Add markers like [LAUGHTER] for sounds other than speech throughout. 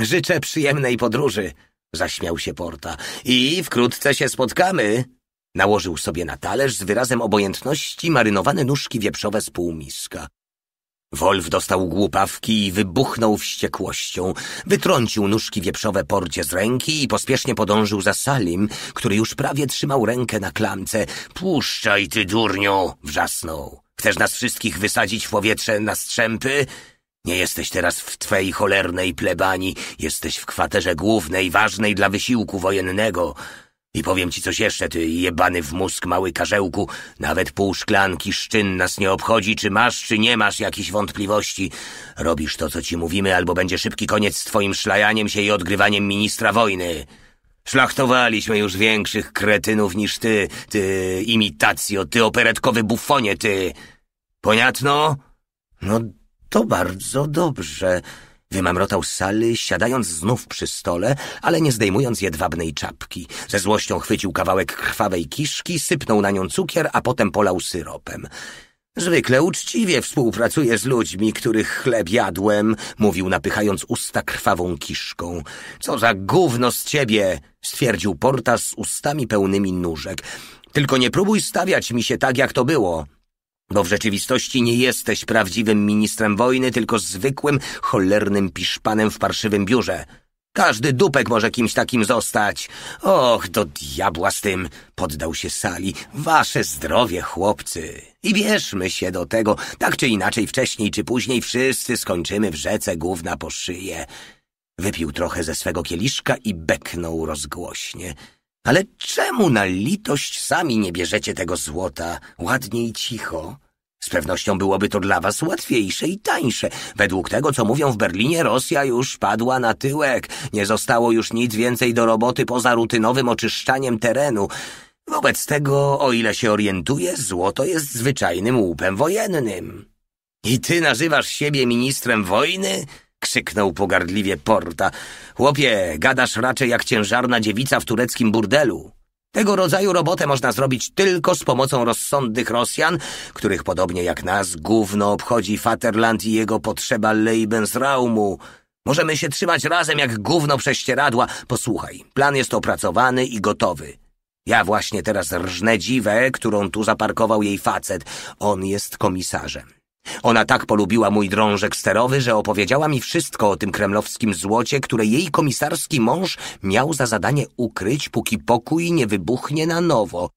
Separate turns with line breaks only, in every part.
Życzę przyjemnej podróży, zaśmiał się Porta. I wkrótce się spotkamy. Nałożył sobie na talerz z wyrazem obojętności marynowane nóżki wieprzowe z półmiska. Wolf dostał głupawki i wybuchnął wściekłością. Wytrącił nóżki wieprzowe porcie z ręki i pospiesznie podążył za Salim, który już prawie trzymał rękę na klamce. Puszczaj, ty durniu! wrzasnął. Chcesz nas wszystkich wysadzić w powietrze na strzępy? Nie jesteś teraz w twej cholernej plebanii, jesteś w kwaterze głównej, ważnej dla wysiłku wojennego. I powiem ci coś jeszcze, ty jebany w mózg mały karzełku, nawet pół szklanki szczyn nas nie obchodzi, czy masz, czy nie masz jakichś wątpliwości. Robisz to, co ci mówimy, albo będzie szybki koniec z twoim szlajaniem się i odgrywaniem ministra wojny. Szlachtowaliśmy już większych kretynów niż ty, ty imitacjo, ty operetkowy bufonie, ty. Poniatno? No to bardzo dobrze. Wymamrotał sali, siadając znów przy stole, ale nie zdejmując jedwabnej czapki. Ze złością chwycił kawałek krwawej kiszki, sypnął na nią cukier, a potem polał syropem. Zwykle uczciwie współpracuję z ludźmi, których chleb jadłem, mówił napychając usta krwawą kiszką. Co za gówno z ciebie, stwierdził Porta z ustami pełnymi nóżek. Tylko nie próbuj stawiać mi się tak, jak to było. Bo w rzeczywistości nie jesteś prawdziwym ministrem wojny, tylko zwykłym, cholernym piszpanem w parszywym biurze. Każdy dupek może kimś takim zostać. Och, do diabła z tym, poddał się sali. Wasze zdrowie, chłopcy. I bierzmy się do tego, tak czy inaczej, wcześniej czy później wszyscy skończymy w rzece główna po szyję. Wypił trochę ze swego kieliszka i beknął rozgłośnie. Ale czemu na litość sami nie bierzecie tego złota ładnie i cicho? Z pewnością byłoby to dla was łatwiejsze i tańsze. Według tego, co mówią w Berlinie, Rosja już padła na tyłek. Nie zostało już nic więcej do roboty poza rutynowym oczyszczaniem terenu. Wobec tego, o ile się orientuję, złoto jest zwyczajnym łupem wojennym. I ty nazywasz siebie ministrem wojny? krzyknął pogardliwie Porta. Chłopie, gadasz raczej jak ciężarna dziewica w tureckim burdelu. Tego rodzaju robotę można zrobić tylko z pomocą rozsądnych Rosjan, których podobnie jak nas gówno obchodzi Faterland i jego potrzeba Leibensraumu. Możemy się trzymać razem jak gówno prześcieradła. Posłuchaj, plan jest opracowany i gotowy. Ja właśnie teraz rżnę dziwę, którą tu zaparkował jej facet. On jest komisarzem. Ona tak polubiła mój drążek sterowy, że opowiedziała mi wszystko o tym kremlowskim złocie, które jej komisarski mąż miał za zadanie ukryć, póki pokój nie wybuchnie na nowo.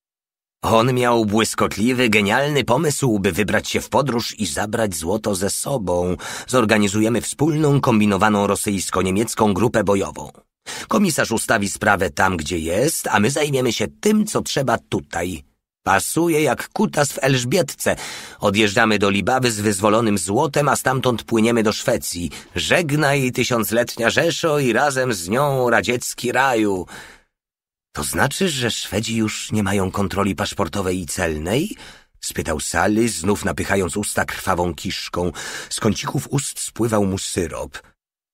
On miał błyskotliwy, genialny pomysł, by wybrać się w podróż i zabrać złoto ze sobą. Zorganizujemy wspólną, kombinowaną rosyjsko-niemiecką grupę bojową. Komisarz ustawi sprawę tam, gdzie jest, a my zajmiemy się tym, co trzeba tutaj. Pasuje jak kutas w Elżbietce. Odjeżdżamy do Libawy z wyzwolonym złotem, a stamtąd płyniemy do Szwecji. Żegnaj tysiącletnia Rzeszo i razem z nią radziecki raju. To znaczy, że Szwedzi już nie mają kontroli paszportowej i celnej? spytał Sally, znów napychając usta krwawą kiszką. Z kącików ust spływał mu syrop.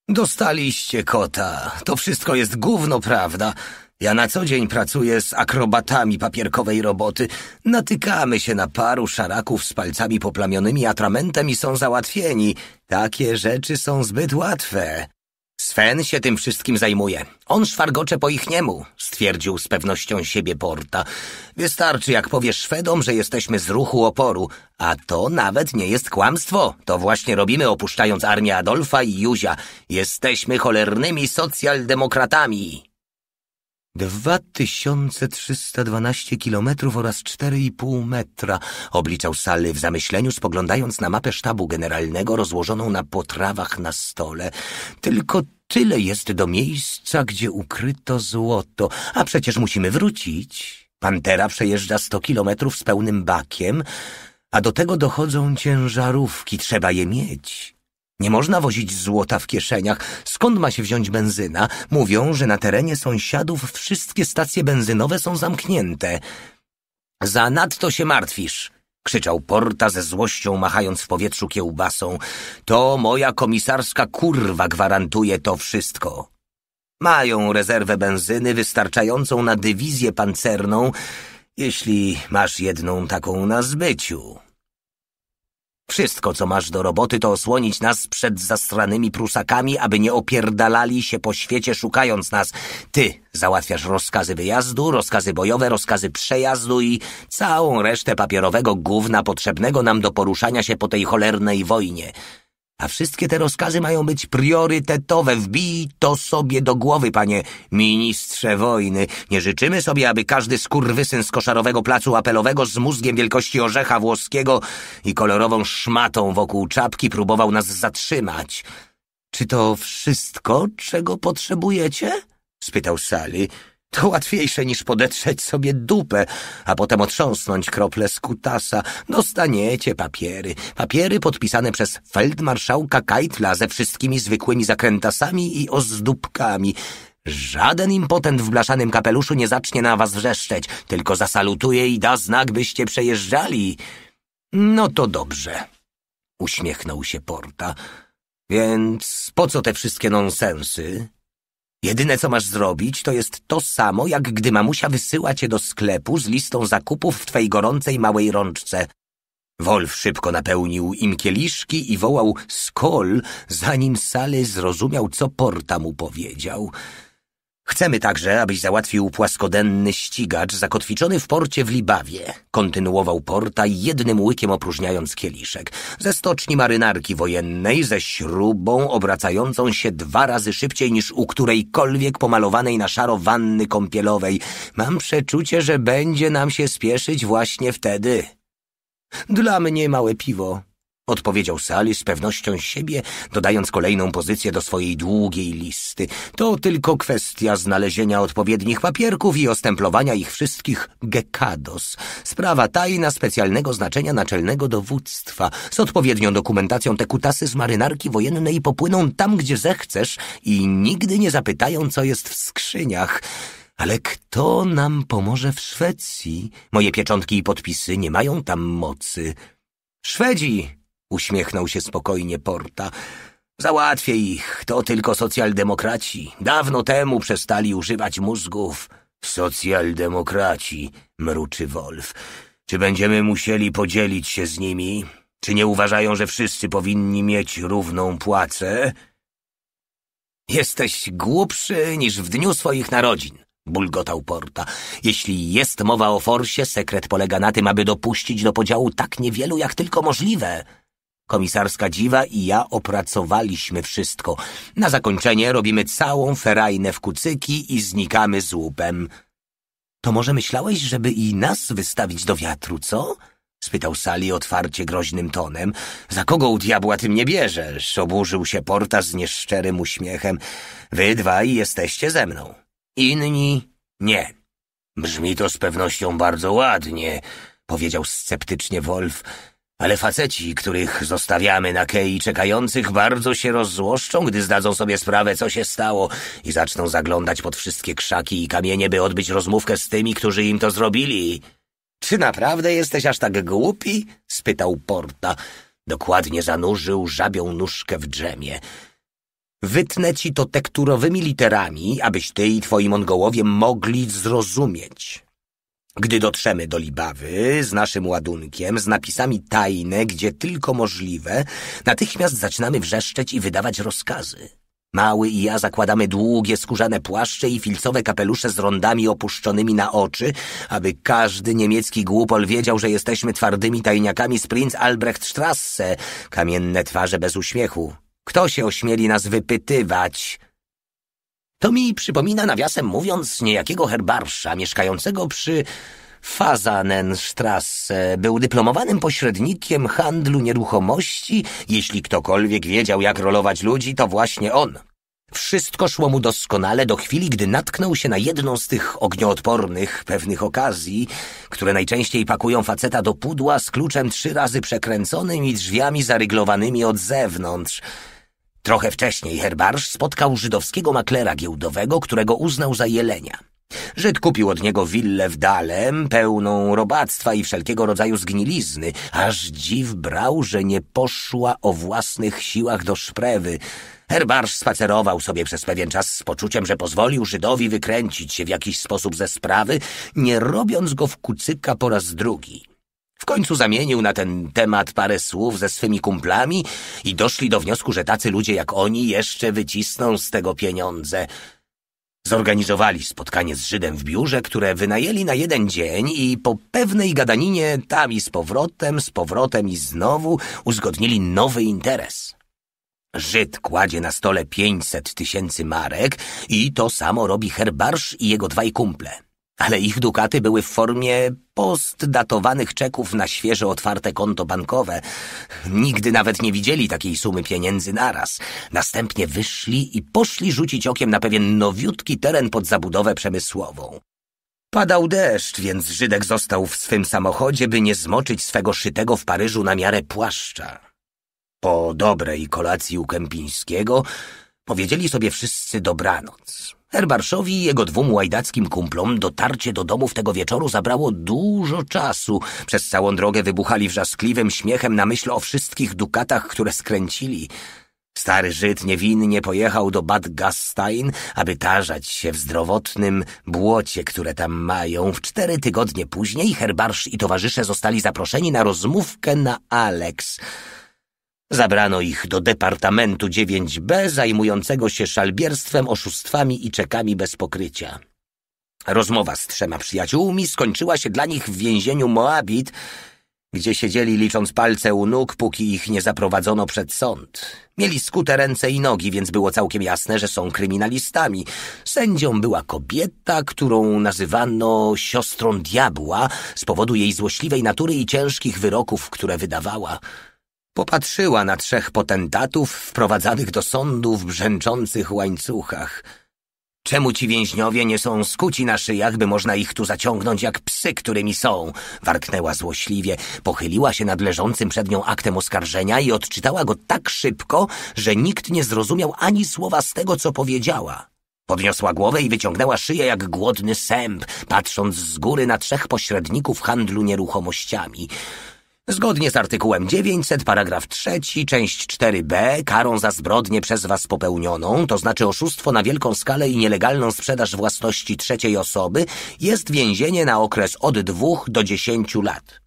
Dostaliście kota. To wszystko jest gówno, prawda? Ja na co dzień pracuję z akrobatami papierkowej roboty. Natykamy się na paru szaraków z palcami poplamionymi atramentem i są załatwieni. Takie rzeczy są zbyt łatwe. Sven się tym wszystkim zajmuje. On szwargocze po ich niemu, stwierdził z pewnością siebie Porta. Wystarczy, jak powiesz Szwedom, że jesteśmy z ruchu oporu. A to nawet nie jest kłamstwo. To właśnie robimy, opuszczając armię Adolfa i Józia. Jesteśmy cholernymi socjaldemokratami. 2312 kilometrów oraz 4,5 metra, obliczał Sally w zamyśleniu, spoglądając na mapę sztabu generalnego rozłożoną na potrawach na stole. Tylko tyle jest do miejsca, gdzie ukryto złoto, a przecież musimy wrócić. Pantera przejeżdża 100 kilometrów z pełnym bakiem, a do tego dochodzą ciężarówki, trzeba je mieć. Nie można wozić złota w kieszeniach. Skąd ma się wziąć benzyna? Mówią, że na terenie sąsiadów wszystkie stacje benzynowe są zamknięte. Zanadto się martwisz, krzyczał Porta ze złością, machając w powietrzu kiełbasą. To moja komisarska kurwa gwarantuje to wszystko. Mają rezerwę benzyny wystarczającą na dywizję pancerną, jeśli masz jedną taką na zbyciu. Wszystko, co masz do roboty, to osłonić nas przed zastranymi prusakami, aby nie opierdalali się po świecie szukając nas. Ty załatwiasz rozkazy wyjazdu, rozkazy bojowe, rozkazy przejazdu i całą resztę papierowego gówna potrzebnego nam do poruszania się po tej cholernej wojnie. A wszystkie te rozkazy mają być priorytetowe. Wbij to sobie do głowy, panie ministrze wojny. Nie życzymy sobie, aby każdy skurwysyn z koszarowego placu apelowego z mózgiem wielkości orzecha włoskiego i kolorową szmatą wokół czapki próbował nas zatrzymać. Czy to wszystko, czego potrzebujecie? spytał Sally. To łatwiejsze niż podetrzeć sobie dupę, a potem otrząsnąć krople z kutasa. Dostaniecie papiery. Papiery podpisane przez feldmarszałka Keitla ze wszystkimi zwykłymi zakrętasami i ozdóbkami. Żaden impotent w blaszanym kapeluszu nie zacznie na was wrzeszczeć, tylko zasalutuje i da znak, byście przejeżdżali. No to dobrze, uśmiechnął się Porta. Więc po co te wszystkie nonsensy? Jedyne, co masz zrobić, to jest to samo, jak gdy mamusia wysyła cię do sklepu z listą zakupów w twej gorącej małej rączce. Wolf szybko napełnił im kieliszki i wołał skol, zanim Sally zrozumiał, co Porta mu powiedział. Chcemy także, abyś załatwił płaskodenny ścigacz zakotwiczony w porcie w Libawie. Kontynuował porta jednym łykiem opróżniając kieliszek. Ze stoczni marynarki wojennej, ze śrubą obracającą się dwa razy szybciej niż u którejkolwiek pomalowanej na szaro wanny kąpielowej. Mam przeczucie, że będzie nam się spieszyć właśnie wtedy. Dla mnie małe piwo, Odpowiedział Sali z pewnością siebie, dodając kolejną pozycję do swojej długiej listy. To tylko kwestia znalezienia odpowiednich papierków i ostemplowania ich wszystkich gekados. Sprawa tajna specjalnego znaczenia naczelnego dowództwa. Z odpowiednią dokumentacją te kutasy z marynarki wojennej popłyną tam, gdzie zechcesz i nigdy nie zapytają, co jest w skrzyniach. Ale kto nam pomoże w Szwecji? Moje pieczątki i podpisy nie mają tam mocy. Szwedzi, Uśmiechnął się spokojnie Porta. Załatwię ich, to tylko socjaldemokraci. Dawno temu przestali używać mózgów. Socjaldemokraci, mruczy Wolf. Czy będziemy musieli podzielić się z nimi? Czy nie uważają, że wszyscy powinni mieć równą płacę? Jesteś głupszy niż w dniu swoich narodzin, bulgotał Porta. Jeśli jest mowa o forsie, sekret polega na tym, aby dopuścić do podziału tak niewielu, jak tylko możliwe. Komisarska dziwa i ja opracowaliśmy wszystko. Na zakończenie robimy całą ferajnę w kucyki i znikamy z łupem. To może myślałeś, żeby i nas wystawić do wiatru, co? spytał Sali otwarcie groźnym tonem. Za kogo u diabła ty mnie bierzesz? Oburzył się Porta z nieszczerym uśmiechem. Wy dwaj jesteście ze mną. Inni nie. Brzmi to z pewnością bardzo ładnie, powiedział sceptycznie Wolf. Ale faceci, których zostawiamy na kei czekających, bardzo się rozzłoszczą, gdy zdadzą sobie sprawę, co się stało i zaczną zaglądać pod wszystkie krzaki i kamienie, by odbyć rozmówkę z tymi, którzy im to zrobili. Czy naprawdę jesteś aż tak głupi? spytał Porta. Dokładnie zanurzył żabią nóżkę w drzemie. Wytnę ci to tekturowymi literami, abyś ty i twoi Mongołowie mogli zrozumieć. Gdy dotrzemy do Libawy z naszym ładunkiem, z napisami tajne, gdzie tylko możliwe, natychmiast zaczynamy wrzeszczeć i wydawać rozkazy. Mały i ja zakładamy długie skórzane płaszcze i filcowe kapelusze z rondami opuszczonymi na oczy, aby każdy niemiecki głupol wiedział, że jesteśmy twardymi tajniakami z Prinz Strasse, kamienne twarze bez uśmiechu. Kto się ośmieli nas wypytywać? To mi przypomina nawiasem mówiąc niejakiego herbarsza mieszkającego przy Fazanenstrasse. Był dyplomowanym pośrednikiem handlu nieruchomości. Jeśli ktokolwiek wiedział, jak rolować ludzi, to właśnie on. Wszystko szło mu doskonale do chwili, gdy natknął się na jedną z tych ognioodpornych pewnych okazji, które najczęściej pakują faceta do pudła z kluczem trzy razy przekręconym i drzwiami zaryglowanymi od zewnątrz – Trochę wcześniej herbarz spotkał żydowskiego maklera giełdowego, którego uznał za jelenia. Żyd kupił od niego willę w Dalem, pełną robactwa i wszelkiego rodzaju zgnilizny, aż dziw brał, że nie poszła o własnych siłach do szprewy. Herbarz spacerował sobie przez pewien czas z poczuciem, że pozwolił Żydowi wykręcić się w jakiś sposób ze sprawy, nie robiąc go w kucyka po raz drugi końcu zamienił na ten temat parę słów ze swymi kumplami i doszli do wniosku, że tacy ludzie jak oni jeszcze wycisną z tego pieniądze. Zorganizowali spotkanie z Żydem w biurze, które wynajęli na jeden dzień i po pewnej gadaninie tam i z powrotem, z powrotem i znowu uzgodnili nowy interes. Żyd kładzie na stole pięćset tysięcy marek i to samo robi herbarsz i jego dwaj kumple ale ich dukaty były w formie postdatowanych czeków na świeżo otwarte konto bankowe. Nigdy nawet nie widzieli takiej sumy pieniędzy naraz. Następnie wyszli i poszli rzucić okiem na pewien nowiutki teren pod zabudowę przemysłową. Padał deszcz, więc Żydek został w swym samochodzie, by nie zmoczyć swego szytego w Paryżu na miarę płaszcza. Po dobrej kolacji u Kępińskiego powiedzieli sobie wszyscy dobranoc. Herbarszowi i jego dwóm łajdackim kumplom dotarcie do domów tego wieczoru zabrało dużo czasu. Przez całą drogę wybuchali wrzaskliwym śmiechem na myśl o wszystkich dukatach, które skręcili. Stary Żyd niewinnie pojechał do Bad Gastein, aby tarzać się w zdrowotnym błocie, które tam mają. W cztery tygodnie później herbarsz i towarzysze zostali zaproszeni na rozmówkę na Alex – Zabrano ich do Departamentu 9B zajmującego się szalbierstwem, oszustwami i czekami bez pokrycia. Rozmowa z trzema przyjaciółmi skończyła się dla nich w więzieniu Moabit, gdzie siedzieli licząc palce u nóg, póki ich nie zaprowadzono przed sąd. Mieli skute ręce i nogi, więc było całkiem jasne, że są kryminalistami. Sędzią była kobieta, którą nazywano siostrą diabła z powodu jej złośliwej natury i ciężkich wyroków, które wydawała. Popatrzyła na trzech potentatów wprowadzanych do sądu w brzęczących łańcuchach. Czemu ci więźniowie nie są skuci na szyjach, by można ich tu zaciągnąć jak psy, którymi są? Warknęła złośliwie, pochyliła się nad leżącym przed nią aktem oskarżenia i odczytała go tak szybko, że nikt nie zrozumiał ani słowa z tego, co powiedziała. Podniosła głowę i wyciągnęła szyję jak głodny sęp, patrząc z góry na trzech pośredników handlu nieruchomościami – Zgodnie z artykułem 900 paragraf 3 część 4b karą za zbrodnię przez was popełnioną, to znaczy oszustwo na wielką skalę i nielegalną sprzedaż własności trzeciej osoby, jest więzienie na okres od 2 do 10 lat.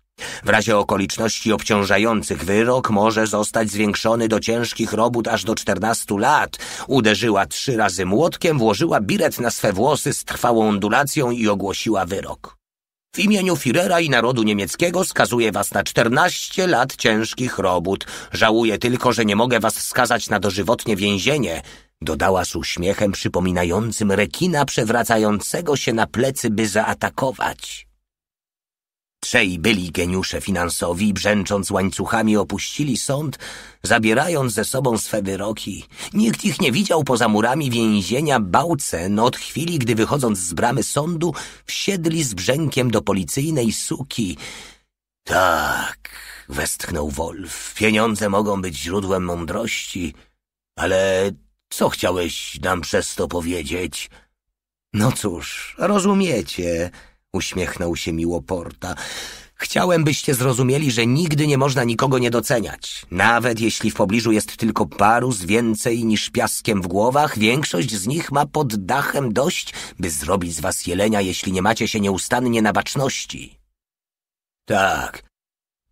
W razie okoliczności obciążających wyrok może zostać zwiększony do ciężkich robót aż do 14 lat. Uderzyła trzy razy młotkiem, włożyła biret na swe włosy z trwałą ondulacją i ogłosiła wyrok. W imieniu Firera i narodu niemieckiego skazuję was na czternaście lat ciężkich robót. Żałuję tylko, że nie mogę was skazać na dożywotnie więzienie, dodała z uśmiechem przypominającym rekina przewracającego się na plecy, by zaatakować. Trzej byli geniusze finansowi, brzęcząc łańcuchami, opuścili sąd, zabierając ze sobą swe wyroki. Nikt ich nie widział poza murami więzienia Bałcen od chwili, gdy wychodząc z bramy sądu, wsiedli z brzękiem do policyjnej suki. Tak, westchnął Wolf, pieniądze mogą być źródłem mądrości, ale co chciałeś nam przez to powiedzieć? No cóż, rozumiecie uśmiechnął się miło Porta. Chciałem, byście zrozumieli, że nigdy nie można nikogo nie doceniać. Nawet jeśli w pobliżu jest tylko paru z więcej niż piaskiem w głowach, większość z nich ma pod dachem dość, by zrobić z was jelenia, jeśli nie macie się nieustannie na baczności. Tak,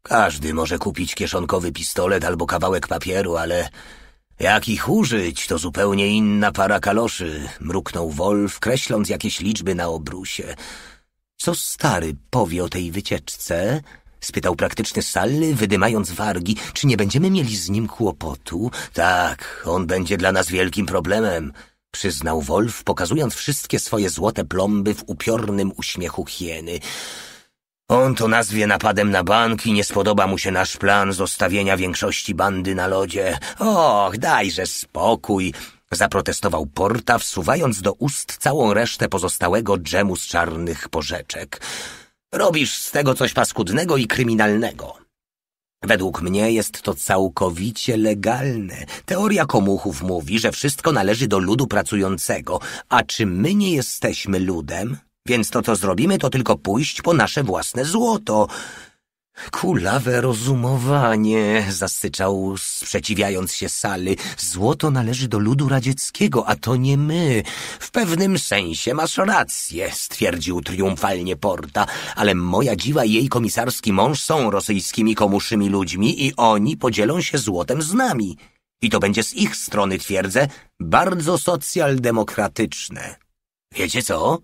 każdy może kupić kieszonkowy pistolet albo kawałek papieru, ale jak ich użyć, to zupełnie inna para kaloszy, mruknął Wolf, kreśląc jakieś liczby na obrusie. Co stary powie o tej wycieczce? spytał praktyczny Sally, wydymając wargi. Czy nie będziemy mieli z nim kłopotu? Tak, on będzie dla nas wielkim problemem, przyznał Wolf, pokazując wszystkie swoje złote plomby w upiornym uśmiechu hieny. On to nazwie napadem na bank i nie spodoba mu się nasz plan zostawienia większości bandy na lodzie. Och, dajże spokój. Zaprotestował Porta, wsuwając do ust całą resztę pozostałego dżemu z czarnych porzeczek. Robisz z tego coś paskudnego i kryminalnego. Według mnie jest to całkowicie legalne. Teoria komuchów mówi, że wszystko należy do ludu pracującego, a czy my nie jesteśmy ludem? Więc to, co zrobimy, to tylko pójść po nasze własne złoto. Kulawe rozumowanie, zasyczał, sprzeciwiając się sali. Złoto należy do ludu radzieckiego, a to nie my. W pewnym sensie masz rację, stwierdził triumfalnie Porta, ale moja dziwa i jej komisarski mąż są rosyjskimi komuszymi ludźmi i oni podzielą się złotem z nami. I to będzie z ich strony, twierdzę, bardzo socjaldemokratyczne. Wiecie co?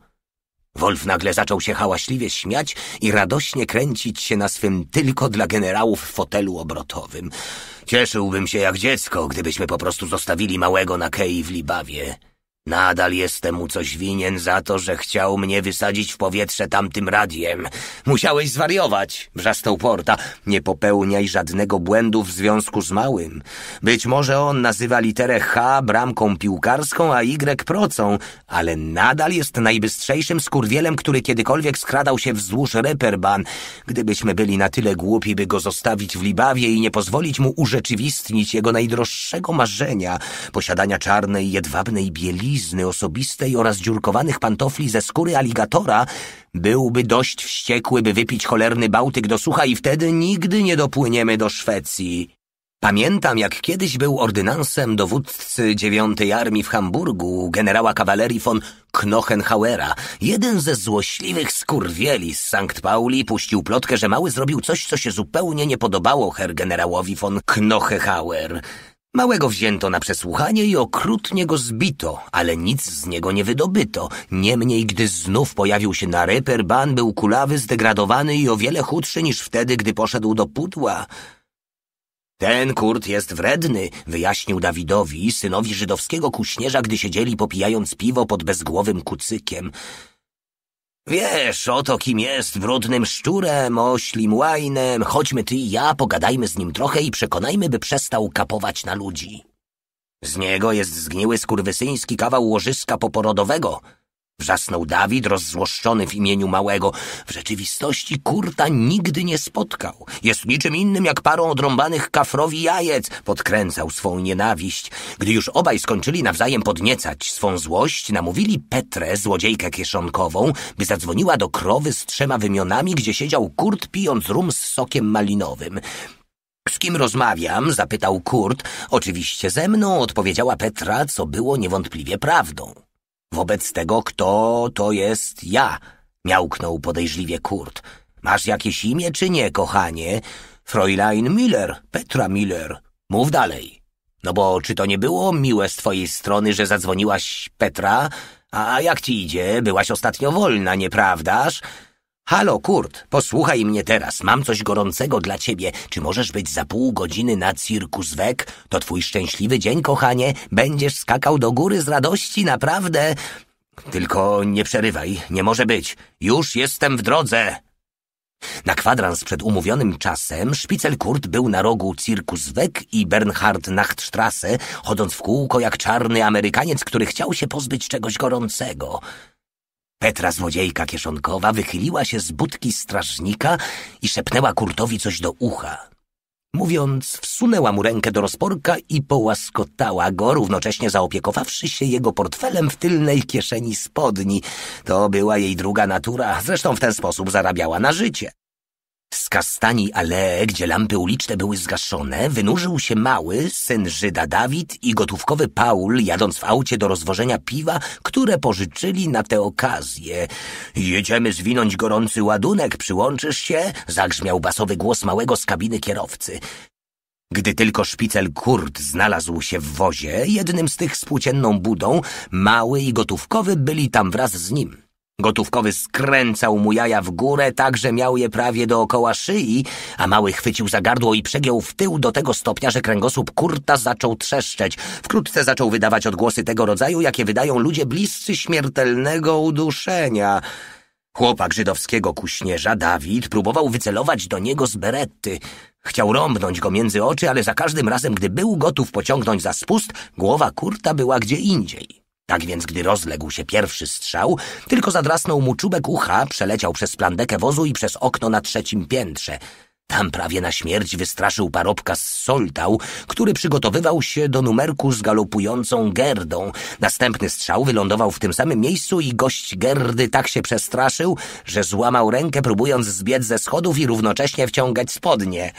Wolf nagle zaczął się hałaśliwie śmiać i radośnie kręcić się na swym tylko dla generałów fotelu obrotowym. Cieszyłbym się jak dziecko, gdybyśmy po prostu zostawili małego na kei w Libawie. Nadal jestem mu coś winien za to, że chciał mnie wysadzić w powietrze tamtym radiem. Musiałeś zwariować, wrzasnął Porta. Nie popełniaj żadnego błędu w związku z małym. Być może on nazywa literę H bramką piłkarską, a Y procą, ale nadal jest najbystrzejszym skurwielem, który kiedykolwiek skradał się wzdłuż Reperban. Gdybyśmy byli na tyle głupi, by go zostawić w Libawie i nie pozwolić mu urzeczywistnić jego najdroższego marzenia, posiadania czarnej, jedwabnej bieli, bielizny osobistej oraz dziurkowanych pantofli ze skóry aligatora, byłby dość wściekły, by wypić cholerny Bałtyk do sucha i wtedy nigdy nie dopłyniemy do Szwecji. Pamiętam, jak kiedyś był ordynansem dowódcy dziewiątej armii w Hamburgu, generała kawalerii von Knochenhauera. Jeden ze złośliwych skurwieli z Sankt Pauli puścił plotkę, że mały zrobił coś, co się zupełnie nie podobało herr generałowi von Knochenhauer. Małego wzięto na przesłuchanie i okrutnie go zbito, ale nic z niego nie wydobyto. Niemniej, gdy znów pojawił się na reper, ban był kulawy, zdegradowany i o wiele chudszy niż wtedy, gdy poszedł do pudła. Ten kurt jest wredny, wyjaśnił Dawidowi, synowi żydowskiego kuśnierza, gdy siedzieli popijając piwo pod bezgłowym kucykiem. Wiesz, oto kim jest brudnym szczurem, oślim łajnem. Chodźmy ty i ja, pogadajmy z nim trochę i przekonajmy, by przestał kapować na ludzi. Z niego jest zgniły skurwysyński kawał łożyska poporodowego, Wrzasnął Dawid, rozzłoszczony w imieniu małego. W rzeczywistości Kurta nigdy nie spotkał. Jest niczym innym jak parą odrąbanych kafrowi jajec. Podkręcał swą nienawiść. Gdy już obaj skończyli nawzajem podniecać swą złość, namówili Petrę, złodziejkę kieszonkową, by zadzwoniła do krowy z trzema wymionami, gdzie siedział Kurt pijąc rum z sokiem malinowym. Z kim rozmawiam? zapytał Kurt. Oczywiście ze mną, odpowiedziała Petra, co było niewątpliwie prawdą. Wobec tego kto to jest ja? Miałknął podejrzliwie Kurt. Masz jakieś imię czy nie, kochanie? Fräulein Miller, Petra Miller. Mów dalej. No bo czy to nie było miłe z twojej strony, że zadzwoniłaś Petra? A jak ci idzie? Byłaś ostatnio wolna, nieprawdaż? Halo, Kurt, posłuchaj mnie teraz. Mam coś gorącego dla ciebie. Czy możesz być za pół godziny na Cirkus Wek? To twój szczęśliwy dzień, kochanie. Będziesz skakał do góry z radości, naprawdę. Tylko nie przerywaj, nie może być. Już jestem w drodze. Na kwadrans przed umówionym czasem szpicel Kurt był na rogu Cirkus Weg i Bernhard Nachtstrasse, chodząc w kółko jak czarny Amerykaniec, który chciał się pozbyć czegoś gorącego. Petra złodziejka kieszonkowa wychyliła się z budki strażnika i szepnęła Kurtowi coś do ucha. Mówiąc, wsunęła mu rękę do rozporka i połaskotała go, równocześnie zaopiekowawszy się jego portfelem w tylnej kieszeni spodni. To była jej druga natura, zresztą w ten sposób zarabiała na życie. Z kastani ale, gdzie lampy uliczne były zgaszone, wynurzył się mały, syn Żyda Dawid i gotówkowy Paul, jadąc w aucie do rozwożenia piwa, które pożyczyli na tę okazję. Jedziemy zwinąć gorący ładunek, przyłączysz się? Zagrzmiał basowy głos małego z kabiny kierowcy. Gdy tylko szpicel kurt znalazł się w wozie, jednym z tych z płócienną budą, mały i gotówkowy byli tam wraz z nim. Gotówkowy skręcał mu jaja w górę, tak że miał je prawie dookoła szyi, a mały chwycił za gardło i przegiął w tył do tego stopnia, że kręgosłup Kurta zaczął trzeszczeć. Wkrótce zaczął wydawać odgłosy tego rodzaju, jakie wydają ludzie bliscy śmiertelnego uduszenia. Chłopak żydowskiego kuśnierza, Dawid, próbował wycelować do niego z berety, Chciał rąbnąć go między oczy, ale za każdym razem, gdy był gotów pociągnąć za spust, głowa Kurta była gdzie indziej. Tak więc, gdy rozległ się pierwszy strzał, tylko zadrasnął mu czubek ucha, przeleciał przez plandekę wozu i przez okno na trzecim piętrze. Tam prawie na śmierć wystraszył parobka z Soltał, który przygotowywał się do numerku z galopującą Gerdą. Następny strzał wylądował w tym samym miejscu i gość Gerdy tak się przestraszył, że złamał rękę próbując zbiec ze schodów i równocześnie wciągać spodnie.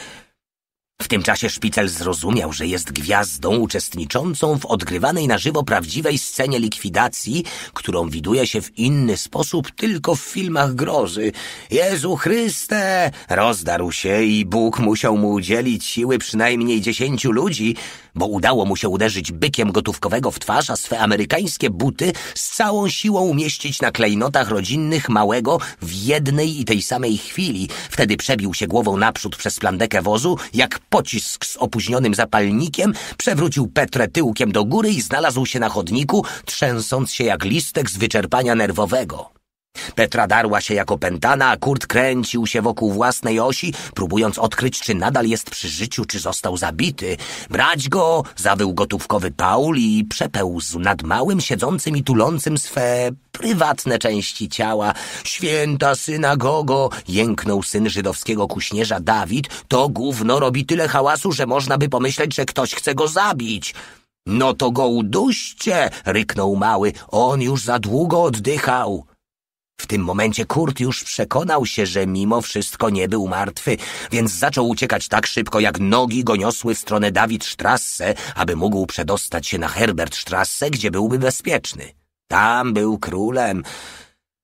W tym czasie szpital zrozumiał, że jest gwiazdą uczestniczącą w odgrywanej na żywo prawdziwej scenie likwidacji, którą widuje się w inny sposób tylko w filmach grozy. Jezu Chryste! Rozdarł się i Bóg musiał mu udzielić siły przynajmniej dziesięciu ludzi, bo udało mu się uderzyć bykiem gotówkowego w twarz, a swe amerykańskie buty z całą siłą umieścić na klejnotach rodzinnych małego w jednej i tej samej chwili. Wtedy przebił się głową naprzód przez plandekę wozu, jak pocisk z opóźnionym zapalnikiem, przewrócił Petrę tyłkiem do góry i znalazł się na chodniku, trzęsąc się jak listek z wyczerpania nerwowego. Petra darła się jak opętana, a Kurt kręcił się wokół własnej osi, próbując odkryć, czy nadal jest przy życiu, czy został zabity. Brać go, zawył gotówkowy Paul i przepełzł nad małym, siedzącym i tulącym swe prywatne części ciała. Święta synagogo, jęknął syn żydowskiego kuśnierza Dawid. To gówno robi tyle hałasu, że można by pomyśleć, że ktoś chce go zabić. No to go uduście, ryknął mały. On już za długo oddychał. W tym momencie Kurt już przekonał się, że mimo wszystko nie był martwy, więc zaczął uciekać tak szybko, jak nogi go niosły w stronę Strasse, aby mógł przedostać się na Herbert Strasse, gdzie byłby bezpieczny. Tam był królem.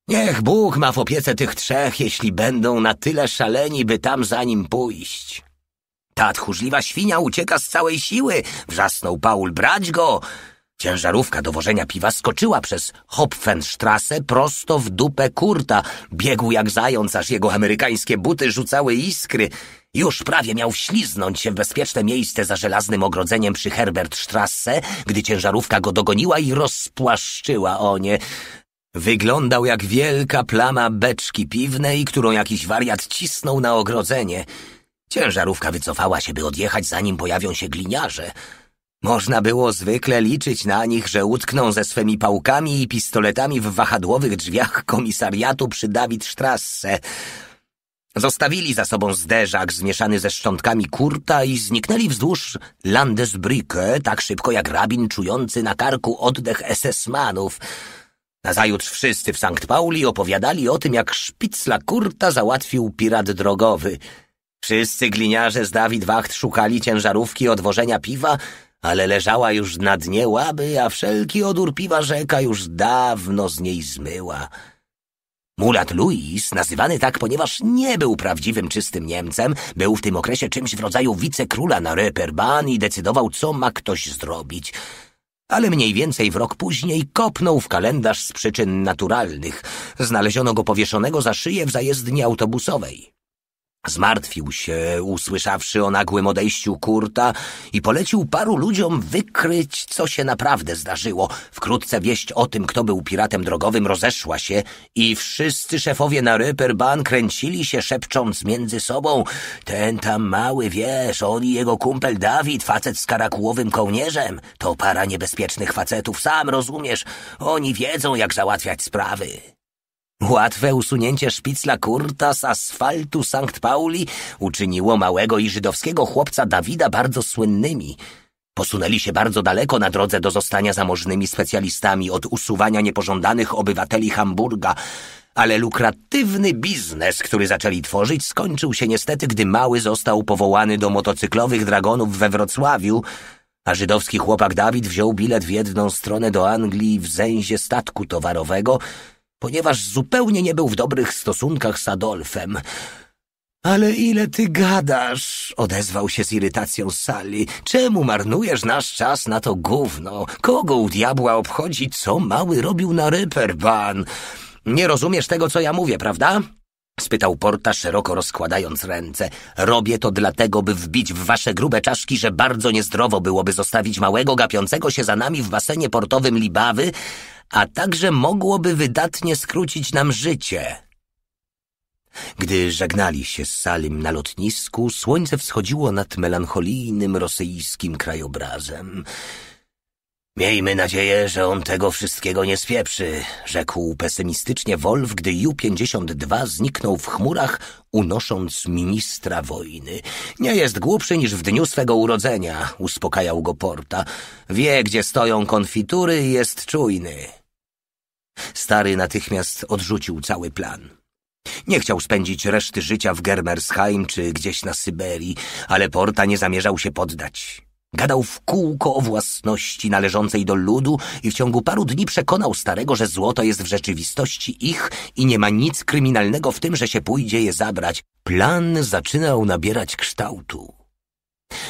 Niech Bóg ma w opiece tych trzech, jeśli będą na tyle szaleni, by tam za nim pójść. Ta tchórzliwa świnia ucieka z całej siły, wrzasnął Paul, brać go! Ciężarówka do wożenia piwa skoczyła przez Hopfenstrasse prosto w dupę Kurta. Biegł jak zając, aż jego amerykańskie buty rzucały iskry. Już prawie miał śliznąć się w bezpieczne miejsce za żelaznym ogrodzeniem przy Herbertstrasse, gdy ciężarówka go dogoniła i rozpłaszczyła o nie. Wyglądał jak wielka plama beczki piwnej, którą jakiś wariat cisnął na ogrodzenie. Ciężarówka wycofała się, by odjechać, zanim pojawią się gliniarze – można było zwykle liczyć na nich, że utkną ze swymi pałkami i pistoletami w wahadłowych drzwiach komisariatu przy Dawidstrasse. Zostawili za sobą zderzak zmieszany ze szczątkami kurta i zniknęli wzdłuż Landesbrücke tak szybko jak rabin czujący na karku oddech SS-manów. Nazajutrz wszyscy w Sankt Pauli opowiadali o tym, jak szpicla kurta załatwił pirat drogowy. Wszyscy gliniarze z Dawid Wacht szukali ciężarówki odwożenia piwa, ale leżała już na dnie łaby, a wszelki odór piwa rzeka już dawno z niej zmyła. Mulat Louis, nazywany tak, ponieważ nie był prawdziwym czystym Niemcem, był w tym okresie czymś w rodzaju wicekróla na Reeperbahn i decydował, co ma ktoś zrobić. Ale mniej więcej w rok później kopnął w kalendarz z przyczyn naturalnych. Znaleziono go powieszonego za szyję w zajezdni autobusowej. Zmartwił się, usłyszawszy o nagłym odejściu Kurta i polecił paru ludziom wykryć, co się naprawdę zdarzyło. Wkrótce wieść o tym, kto był piratem drogowym, rozeszła się i wszyscy szefowie na Röperban kręcili się, szepcząc między sobą Ten tam mały, wiesz, on i jego kumpel Dawid, facet z karakułowym kołnierzem. To para niebezpiecznych facetów, sam rozumiesz. Oni wiedzą, jak załatwiać sprawy. Łatwe usunięcie szpicla Kurta z asfaltu Sankt Pauli uczyniło małego i żydowskiego chłopca Dawida bardzo słynnymi. Posunęli się bardzo daleko na drodze do zostania zamożnymi specjalistami od usuwania niepożądanych obywateli Hamburga, ale lukratywny biznes, który zaczęli tworzyć, skończył się niestety, gdy mały został powołany do motocyklowych dragonów we Wrocławiu, a żydowski chłopak Dawid wziął bilet w jedną stronę do Anglii w zęzie statku towarowego – ponieważ zupełnie nie był w dobrych stosunkach z Adolfem. Ale ile ty gadasz? odezwał się z irytacją Sally. Czemu marnujesz nasz czas na to gówno? Kogo u diabła obchodzi, co mały robił na Ripperban? Nie rozumiesz tego, co ja mówię, prawda? spytał Porta, szeroko rozkładając ręce. Robię to dlatego, by wbić w wasze grube czaszki, że bardzo niezdrowo byłoby zostawić małego gapiącego się za nami w basenie portowym Libawy, a także mogłoby wydatnie skrócić nam życie. Gdy żegnali się z Salim na lotnisku, słońce wschodziło nad melancholijnym rosyjskim krajobrazem. Miejmy nadzieję, że on tego wszystkiego nie spieprzy, rzekł pesymistycznie Wolf, gdy U-52 zniknął w chmurach, unosząc ministra wojny. Nie jest głupszy niż w dniu swego urodzenia, uspokajał go Porta. Wie, gdzie stoją konfitury i jest czujny. Stary natychmiast odrzucił cały plan. Nie chciał spędzić reszty życia w Germersheim czy gdzieś na Syberii, ale Porta nie zamierzał się poddać. Gadał w kółko o własności należącej do ludu i w ciągu paru dni przekonał starego, że złoto jest w rzeczywistości ich i nie ma nic kryminalnego w tym, że się pójdzie je zabrać. Plan zaczynał nabierać kształtu.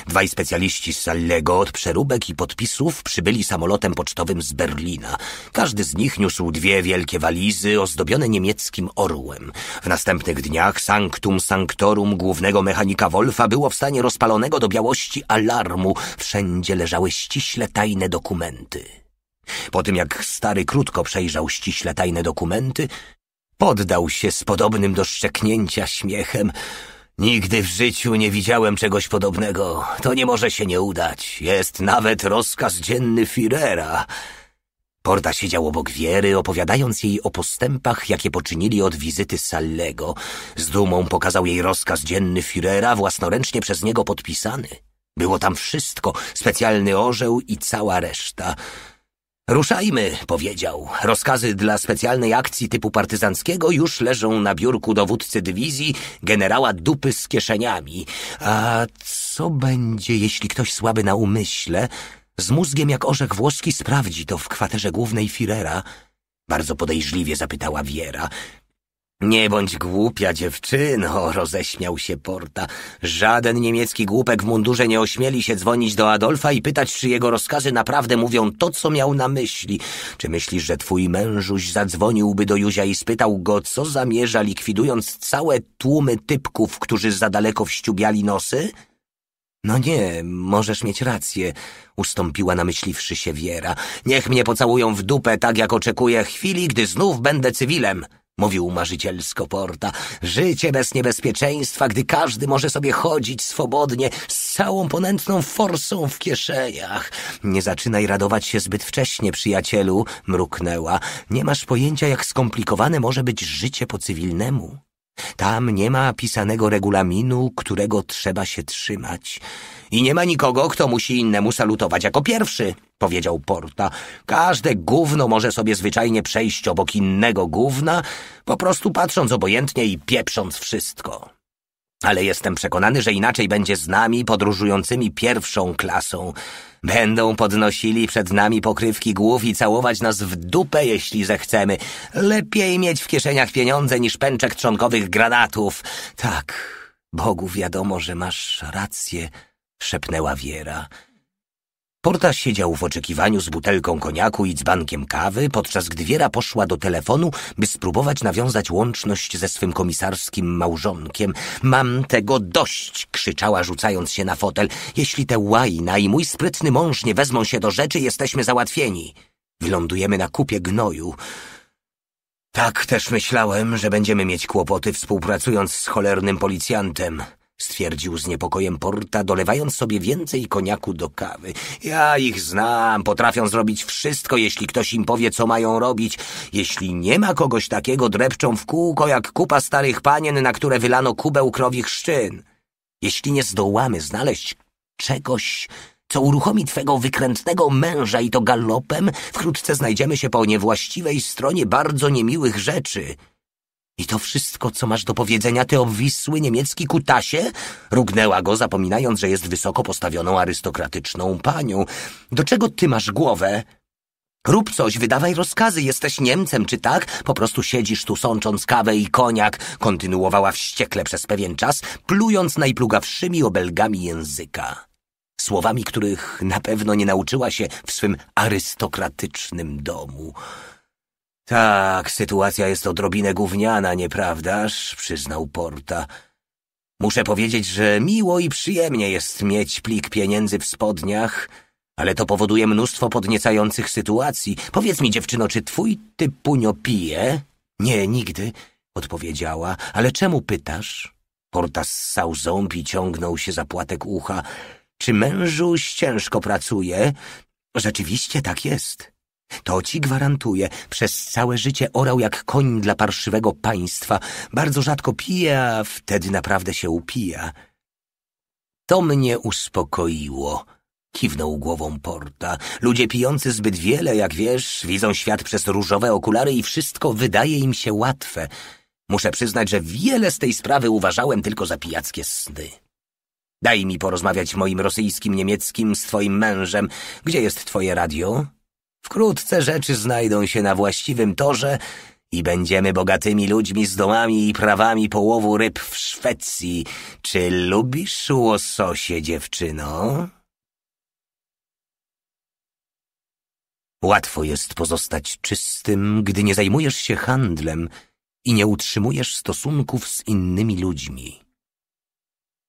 Dwaj specjaliści z Sallego od przeróbek i podpisów przybyli samolotem pocztowym z Berlina. Każdy z nich niósł dwie wielkie walizy ozdobione niemieckim orłem. W następnych dniach sanctum sanctorum głównego mechanika Wolfa było w stanie rozpalonego do białości alarmu. Wszędzie leżały ściśle tajne dokumenty. Po tym jak stary krótko przejrzał ściśle tajne dokumenty, poddał się z podobnym do szczeknięcia śmiechem – Nigdy w życiu nie widziałem czegoś podobnego. To nie może się nie udać. Jest nawet rozkaz dzienny Firera. Porta siedział obok Wiery, opowiadając jej o postępach, jakie poczynili od wizyty Sallego. Z dumą pokazał jej rozkaz dzienny Firera, własnoręcznie przez niego podpisany. Było tam wszystko, specjalny orzeł i cała reszta. Ruszajmy, powiedział. Rozkazy dla specjalnej akcji typu partyzanckiego już leżą na biurku dowódcy dywizji generała dupy z kieszeniami. A co będzie, jeśli ktoś słaby na umyśle, z mózgiem jak orzech włoski sprawdzi to w kwaterze głównej Firera? Bardzo podejrzliwie zapytała Wiera. Nie bądź głupia, dziewczyno, [LAUGHS] roześmiał się Porta. Żaden niemiecki głupek w mundurze nie ośmieli się dzwonić do Adolfa i pytać, czy jego rozkazy naprawdę mówią to, co miał na myśli. Czy myślisz, że twój mężuś zadzwoniłby do Józia i spytał go, co zamierza, likwidując całe tłumy typków, którzy za daleko wściubiali nosy? No nie, możesz mieć rację, ustąpiła namyśliwszy się Wiera. Niech mnie pocałują w dupę, tak jak oczekuję chwili, gdy znów będę cywilem mówił marzycielsko Porta. Życie bez niebezpieczeństwa, gdy każdy może sobie chodzić swobodnie, z całą ponętną forsą w kieszeniach. Nie zaczynaj radować się zbyt wcześnie, przyjacielu, mruknęła. Nie masz pojęcia, jak skomplikowane może być życie po cywilnemu. Tam nie ma pisanego regulaminu, którego trzeba się trzymać. I nie ma nikogo, kto musi innemu salutować jako pierwszy, powiedział Porta. Każde gówno może sobie zwyczajnie przejść obok innego gówna, po prostu patrząc obojętnie i pieprząc wszystko. Ale jestem przekonany, że inaczej będzie z nami podróżującymi pierwszą klasą. Będą podnosili przed nami pokrywki głów i całować nas w dupę, jeśli zechcemy. Lepiej mieć w kieszeniach pieniądze niż pęczek trzonkowych granatów. Tak, Bogu wiadomo, że masz rację, szepnęła Wiera. Porta siedział w oczekiwaniu z butelką koniaku i dzbankiem kawy, podczas gdy Wiera poszła do telefonu, by spróbować nawiązać łączność ze swym komisarskim małżonkiem. Mam tego dość! krzyczała, rzucając się na fotel. Jeśli te łajna i mój sprytny mąż nie wezmą się do rzeczy, jesteśmy załatwieni. Wylądujemy na kupie gnoju. Tak też myślałem, że będziemy mieć kłopoty współpracując z cholernym policjantem stwierdził z niepokojem Porta, dolewając sobie więcej koniaku do kawy. Ja ich znam, potrafią zrobić wszystko, jeśli ktoś im powie, co mają robić. Jeśli nie ma kogoś takiego, drepczą w kółko jak kupa starych panien, na które wylano kubeł krowich szczyn. Jeśli nie zdołamy znaleźć czegoś, co uruchomi twego wykrętnego męża i to galopem, wkrótce znajdziemy się po niewłaściwej stronie bardzo niemiłych rzeczy. I to wszystko, co masz do powiedzenia, ty obwisły niemiecki kutasie? Rugnęła go, zapominając, że jest wysoko postawioną arystokratyczną panią. Do czego ty masz głowę? Rób coś, wydawaj rozkazy, jesteś Niemcem, czy tak? Po prostu siedzisz tu sącząc kawę i koniak, kontynuowała wściekle przez pewien czas, plując najplugawszymi obelgami języka. Słowami, których na pewno nie nauczyła się w swym arystokratycznym domu. Tak, sytuacja jest odrobinę gówniana, nieprawdaż? przyznał Porta. Muszę powiedzieć, że miło i przyjemnie jest mieć plik pieniędzy w spodniach, ale to powoduje mnóstwo podniecających sytuacji. Powiedz mi, dziewczyno, czy twój typunio pije? Nie, nigdy, odpowiedziała. Ale czemu pytasz? Porta ssał ząb i ciągnął się za płatek ucha. Czy mężuś ciężko pracuje? Rzeczywiście tak jest. To ci gwarantuję, przez całe życie orał jak koń dla parszywego państwa. Bardzo rzadko pije, a wtedy naprawdę się upija. To mnie uspokoiło. Kiwnął głową Porta. Ludzie pijący zbyt wiele, jak wiesz, widzą świat przez różowe okulary i wszystko wydaje im się łatwe. Muszę przyznać, że wiele z tej sprawy uważałem tylko za pijackie sny. Daj mi porozmawiać moim rosyjskim, niemieckim z twoim mężem. Gdzie jest twoje radio? Wkrótce rzeczy znajdą się na właściwym torze i będziemy bogatymi ludźmi z domami i prawami połowu ryb w Szwecji. Czy lubisz łososie, dziewczyno? Łatwo jest pozostać czystym, gdy nie zajmujesz się handlem i nie utrzymujesz stosunków z innymi ludźmi.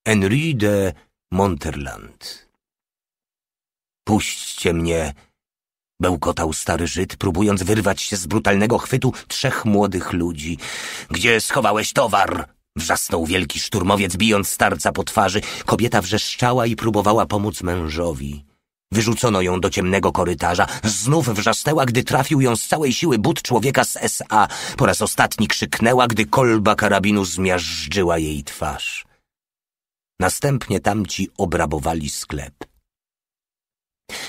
Henri de Monterland Puśćcie mnie, Bełkotał stary Żyd, próbując wyrwać się z brutalnego chwytu trzech młodych ludzi. Gdzie schowałeś towar? Wrzasnął wielki szturmowiec, bijąc starca po twarzy. Kobieta wrzeszczała i próbowała pomóc mężowi. Wyrzucono ją do ciemnego korytarza. Znów wrzasnęła, gdy trafił ją z całej siły but człowieka z SA. Po raz ostatni krzyknęła, gdy kolba karabinu zmiażdżyła jej twarz. Następnie tamci obrabowali sklep.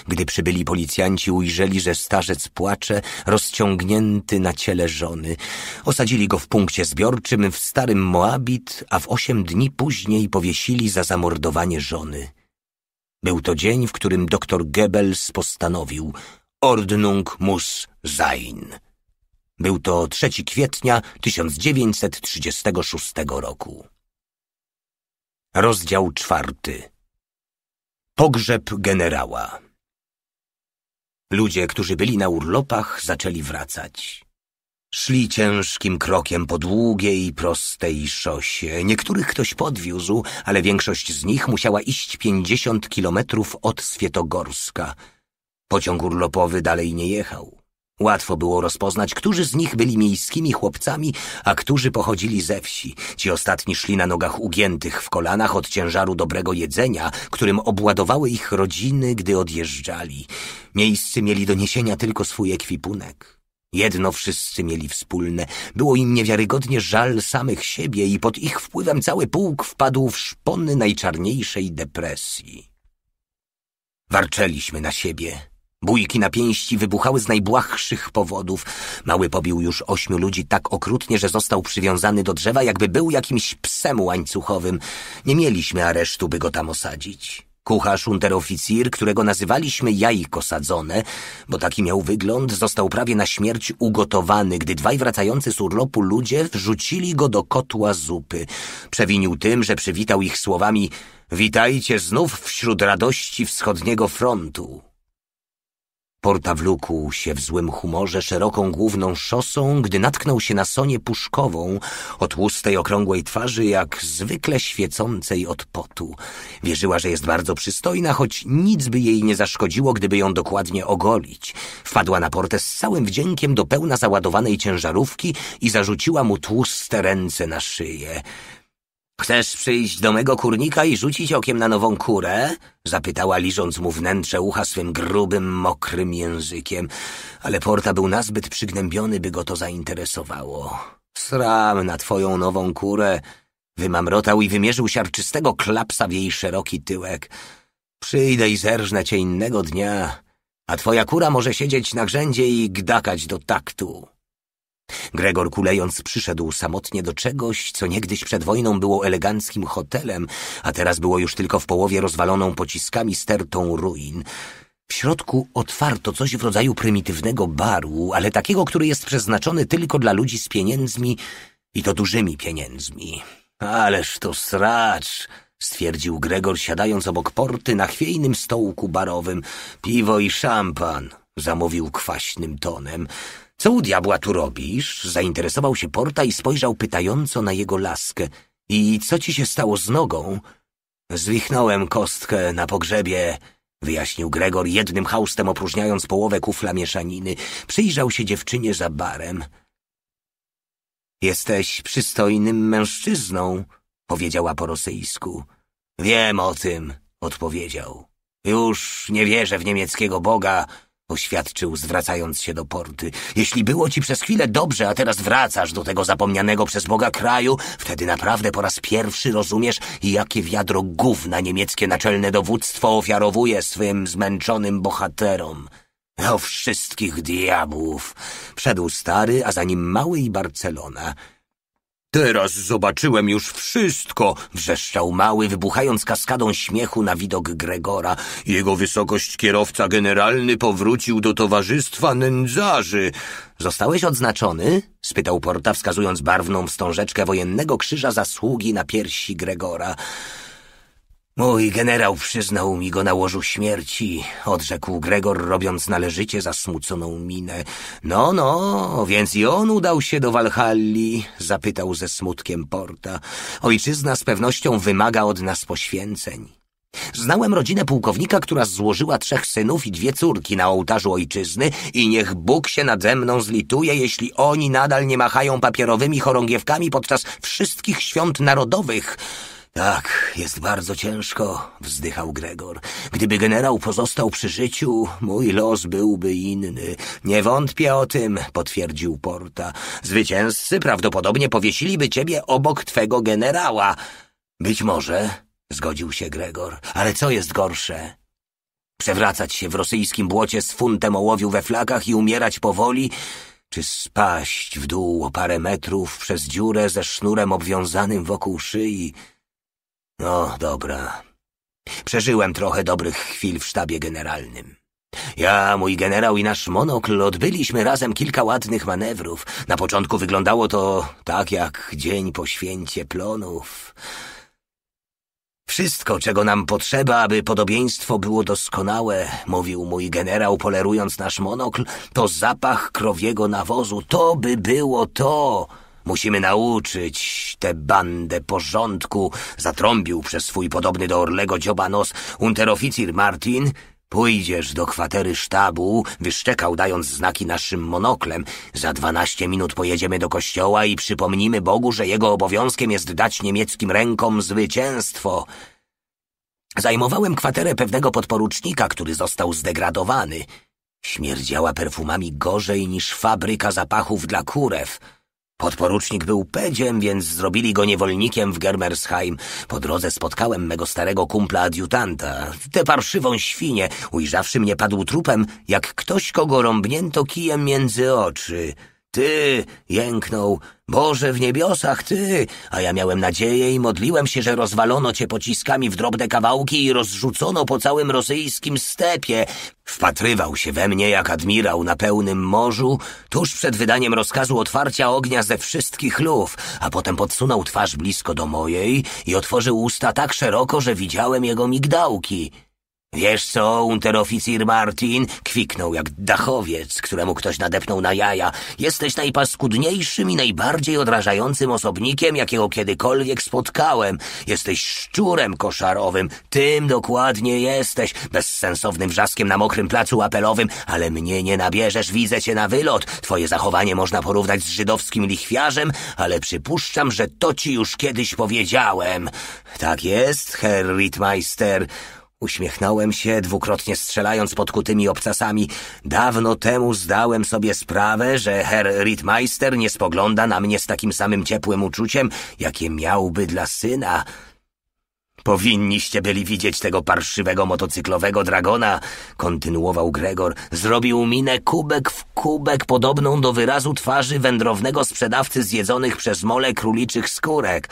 Gdy przybyli policjanci, ujrzeli, że starzec płacze, rozciągnięty na ciele żony. Osadzili go w punkcie zbiorczym w starym Moabit, a w osiem dni później powiesili za zamordowanie żony. Był to dzień, w którym doktor Goebbels postanowił Ordnung muss sein. Był to 3 kwietnia 1936 roku. Rozdział czwarty. Pogrzeb generała. Ludzie, którzy byli na urlopach, zaczęli wracać. Szli ciężkim krokiem po długiej, prostej szosie. Niektórych ktoś podwiózł, ale większość z nich musiała iść pięćdziesiąt kilometrów od Swietogorska. Pociąg urlopowy dalej nie jechał. Łatwo było rozpoznać, którzy z nich byli miejskimi chłopcami, a którzy pochodzili ze wsi. Ci ostatni szli na nogach ugiętych w kolanach od ciężaru dobrego jedzenia, którym obładowały ich rodziny, gdy odjeżdżali. Miejscy mieli do niesienia tylko swój ekwipunek. Jedno wszyscy mieli wspólne. Było im niewiarygodnie żal samych siebie i pod ich wpływem cały pułk wpadł w szpony najczarniejszej depresji. Warczeliśmy na siebie – Bójki na pięści wybuchały z najbłahszych powodów. Mały pobił już ośmiu ludzi tak okrutnie, że został przywiązany do drzewa, jakby był jakimś psem łańcuchowym. Nie mieliśmy aresztu, by go tam osadzić. Kucharz unteroficir, którego nazywaliśmy jajko sadzone, bo taki miał wygląd, został prawie na śmierć ugotowany, gdy dwaj wracający z urlopu ludzie wrzucili go do kotła zupy. Przewinił tym, że przywitał ich słowami Witajcie znów wśród radości wschodniego frontu. Porta wlókł się w złym humorze szeroką główną szosą, gdy natknął się na Sonię Puszkową o tłustej, okrągłej twarzy, jak zwykle świecącej od potu. Wierzyła, że jest bardzo przystojna, choć nic by jej nie zaszkodziło, gdyby ją dokładnie ogolić. Wpadła na Portę z całym wdziękiem do pełna załadowanej ciężarówki i zarzuciła mu tłuste ręce na szyję. Chcesz przyjść do mego kurnika i rzucić okiem na nową kurę? Zapytała, liżąc mu wnętrze ucha swym grubym, mokrym językiem, ale Porta był nazbyt przygnębiony, by go to zainteresowało. Sram na twoją nową kurę! Wymamrotał i wymierzył siarczystego klapsa w jej szeroki tyłek. Przyjdę i zerżnę cię innego dnia, a twoja kura może siedzieć na grzędzie i gdakać do taktu. Gregor kulejąc przyszedł samotnie do czegoś, co niegdyś przed wojną było eleganckim hotelem, a teraz było już tylko w połowie rozwaloną pociskami stertą ruin. W środku otwarto coś w rodzaju prymitywnego baru, ale takiego, który jest przeznaczony tylko dla ludzi z pieniędzmi i to dużymi pieniędzmi. Ależ to sracz! stwierdził Gregor, siadając obok porty na chwiejnym stołku barowym. Piwo i szampan, zamówił kwaśnym tonem. Co u diabła tu robisz? Zainteresował się Porta i spojrzał pytająco na jego laskę. I co ci się stało z nogą? Zwichnąłem kostkę na pogrzebie, wyjaśnił Gregor jednym haustem opróżniając połowę kufla mieszaniny. Przyjrzał się dziewczynie za barem. Jesteś przystojnym mężczyzną, powiedziała po rosyjsku. Wiem o tym, odpowiedział. Już nie wierzę w niemieckiego Boga, oświadczył, zwracając się do porty. Jeśli było ci przez chwilę dobrze, a teraz wracasz do tego zapomnianego przez Boga kraju, wtedy naprawdę po raz pierwszy rozumiesz, jakie wiadro gówna niemieckie naczelne dowództwo ofiarowuje swym zmęczonym bohaterom. O wszystkich diabłów! Wszedł stary, a za nim mały i Barcelona. Teraz zobaczyłem już wszystko, wrzeszczał mały, wybuchając kaskadą śmiechu na widok Gregora. Jego wysokość kierowca generalny powrócił do towarzystwa nędzarzy. Zostałeś odznaczony? spytał Porta, wskazując barwną wstążeczkę wojennego krzyża zasługi na piersi Gregora. Mój generał przyznał mi go na łożu śmierci, odrzekł Gregor, robiąc należycie zasmuconą minę. No, no, więc i on udał się do Walhalli, zapytał ze smutkiem Porta. Ojczyzna z pewnością wymaga od nas poświęceń. Znałem rodzinę pułkownika, która złożyła trzech synów i dwie córki na ołtarzu ojczyzny i niech Bóg się nade mną zlituje, jeśli oni nadal nie machają papierowymi chorągiewkami podczas wszystkich świąt narodowych – tak, jest bardzo ciężko, wzdychał Gregor. Gdyby generał pozostał przy życiu, mój los byłby inny. Nie wątpię o tym, potwierdził Porta. Zwycięzcy prawdopodobnie powiesiliby ciebie obok twego generała. Być może, zgodził się Gregor, ale co jest gorsze? Przewracać się w rosyjskim błocie z funtem ołowiu we flakach i umierać powoli, czy spaść w dół o parę metrów przez dziurę ze sznurem obwiązanym wokół szyi? No, dobra. Przeżyłem trochę dobrych chwil w sztabie generalnym. Ja, mój generał i nasz monokl odbyliśmy razem kilka ładnych manewrów. Na początku wyglądało to tak jak dzień po święcie plonów. Wszystko, czego nam potrzeba, aby podobieństwo było doskonałe, mówił mój generał, polerując nasz monokl, to zapach krowiego nawozu. To by było to, Musimy nauczyć tę bandę porządku, zatrąbił przez swój podobny do Orlego dziobanos unteroficir Martin. Pójdziesz do kwatery sztabu, wyszczekał dając znaki naszym monoklem. Za dwanaście minut pojedziemy do kościoła i przypomnimy Bogu, że jego obowiązkiem jest dać niemieckim rękom zwycięstwo. Zajmowałem kwaterę pewnego podporucznika, który został zdegradowany. Śmierdziała perfumami gorzej niż fabryka zapachów dla kurew. Podporucznik był pedziem, więc zrobili go niewolnikiem w Germersheim. Po drodze spotkałem mego starego kumpla adiutanta. Tę parszywą świnię, ujrzawszy mnie, padł trupem, jak ktoś, kogo rąbnięto kijem między oczy. Ty! jęknął. Boże w niebiosach, ty! A ja miałem nadzieję i modliłem się, że rozwalono cię pociskami w drobne kawałki i rozrzucono po całym rosyjskim stepie. Wpatrywał się we mnie jak admirał na pełnym morzu, tuż przed wydaniem rozkazu otwarcia ognia ze wszystkich luf, a potem podsunął twarz blisko do mojej i otworzył usta tak szeroko, że widziałem jego migdałki. Wiesz co, unteroficir Martin? Kwiknął jak dachowiec, któremu ktoś nadepnął na jaja. Jesteś najpaskudniejszym i najbardziej odrażającym osobnikiem, jakiego kiedykolwiek spotkałem. Jesteś szczurem koszarowym. Tym dokładnie jesteś. Bezsensownym wrzaskiem na mokrym placu apelowym. Ale mnie nie nabierzesz, widzę cię na wylot. Twoje zachowanie można porównać z żydowskim lichwiarzem, ale przypuszczam, że to ci już kiedyś powiedziałem. Tak jest, Herr Rittmeister. Uśmiechnąłem się, dwukrotnie strzelając podkutymi obcasami. Dawno temu zdałem sobie sprawę, że Herr Rittmeister nie spogląda na mnie z takim samym ciepłym uczuciem, jakie miałby dla syna. Powinniście byli widzieć tego parszywego motocyklowego dragona, kontynuował Gregor. Zrobił minę kubek w kubek podobną do wyrazu twarzy wędrownego sprzedawcy zjedzonych przez mole króliczych skórek.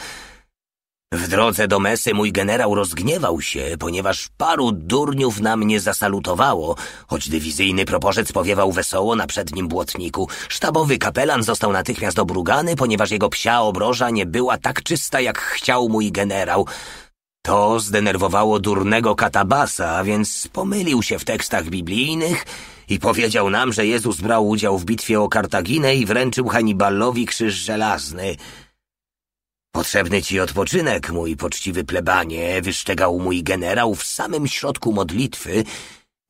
W drodze do mesy mój generał rozgniewał się, ponieważ paru durniów na mnie zasalutowało, choć dywizyjny proporzec powiewał wesoło na przednim błotniku. Sztabowy kapelan został natychmiast obrugany, ponieważ jego psia obroża nie była tak czysta, jak chciał mój generał. To zdenerwowało durnego katabasa, więc pomylił się w tekstach biblijnych i powiedział nam, że Jezus brał udział w bitwie o Kartaginę i wręczył Hannibalowi krzyż żelazny. Potrzebny ci odpoczynek, mój poczciwy plebanie, wyszczegał mój generał w samym środku modlitwy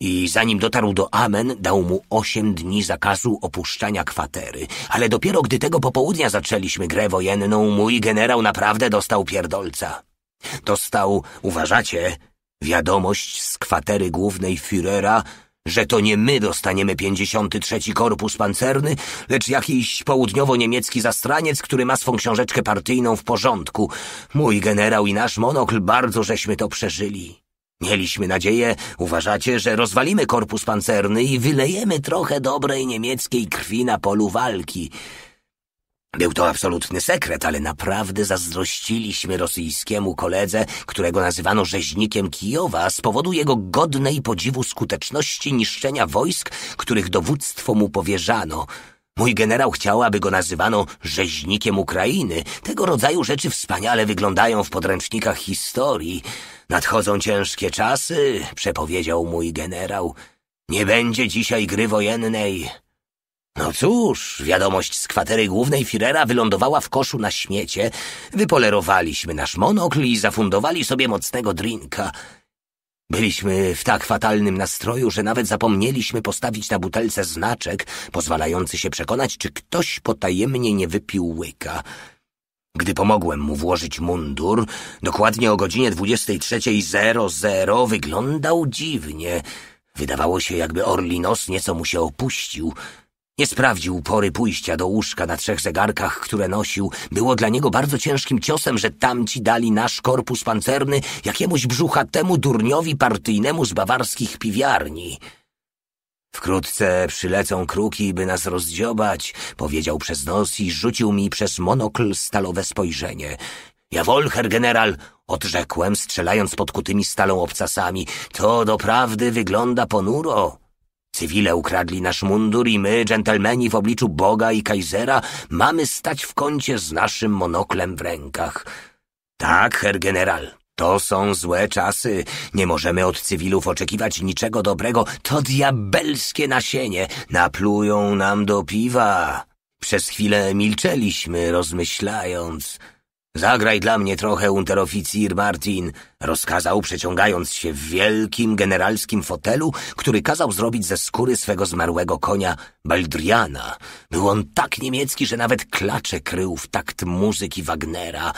i zanim dotarł do Amen, dał mu osiem dni zakazu opuszczania kwatery. Ale dopiero gdy tego popołudnia zaczęliśmy grę wojenną, mój generał naprawdę dostał pierdolca. Dostał, uważacie, wiadomość z kwatery głównej Führera, że to nie my dostaniemy 53 Korpus Pancerny, lecz jakiś południowo-niemiecki zastraniec, który ma swą książeczkę partyjną w porządku. Mój generał i nasz monokl bardzo żeśmy to przeżyli. Mieliśmy nadzieję, uważacie, że rozwalimy korpus pancerny i wylejemy trochę dobrej niemieckiej krwi na polu walki. Był to absolutny sekret, ale naprawdę zazdrościliśmy rosyjskiemu koledze, którego nazywano rzeźnikiem Kijowa z powodu jego godnej podziwu skuteczności niszczenia wojsk, których dowództwo mu powierzano. Mój generał chciał, aby go nazywano rzeźnikiem Ukrainy. Tego rodzaju rzeczy wspaniale wyglądają w podręcznikach historii. Nadchodzą ciężkie czasy, przepowiedział mój generał. Nie będzie dzisiaj gry wojennej. No cóż, wiadomość z kwatery głównej Firera wylądowała w koszu na śmiecie. Wypolerowaliśmy nasz monokl i zafundowali sobie mocnego drinka. Byliśmy w tak fatalnym nastroju, że nawet zapomnieliśmy postawić na butelce znaczek, pozwalający się przekonać, czy ktoś potajemnie nie wypił łyka. Gdy pomogłem mu włożyć mundur, dokładnie o godzinie 23.00 wyglądał dziwnie. Wydawało się, jakby orli nos nieco mu się opuścił – nie sprawdził pory pójścia do łóżka na trzech zegarkach, które nosił. Było dla niego bardzo ciężkim ciosem, że tamci dali nasz korpus pancerny jakiemuś brzuchatemu durniowi partyjnemu z bawarskich piwiarni. Wkrótce przylecą kruki, by nas rozdziobać, powiedział przez nos i rzucił mi przez monokl stalowe spojrzenie. Ja Wolcher, general, odrzekłem, strzelając podkutymi stalą obcasami. To doprawdy wygląda ponuro. Cywile ukradli nasz mundur i my, dżentelmeni w obliczu Boga i Kaisera, mamy stać w kącie z naszym monoklem w rękach. Tak, herr general, to są złe czasy. Nie możemy od cywilów oczekiwać niczego dobrego. To diabelskie nasienie. Naplują nam do piwa. Przez chwilę milczeliśmy, rozmyślając. Zagraj dla mnie trochę, unteroficir Martin, rozkazał, przeciągając się w wielkim generalskim fotelu, który kazał zrobić ze skóry swego zmarłego konia Baldriana. Był on tak niemiecki, że nawet klacze krył w takt muzyki Wagnera.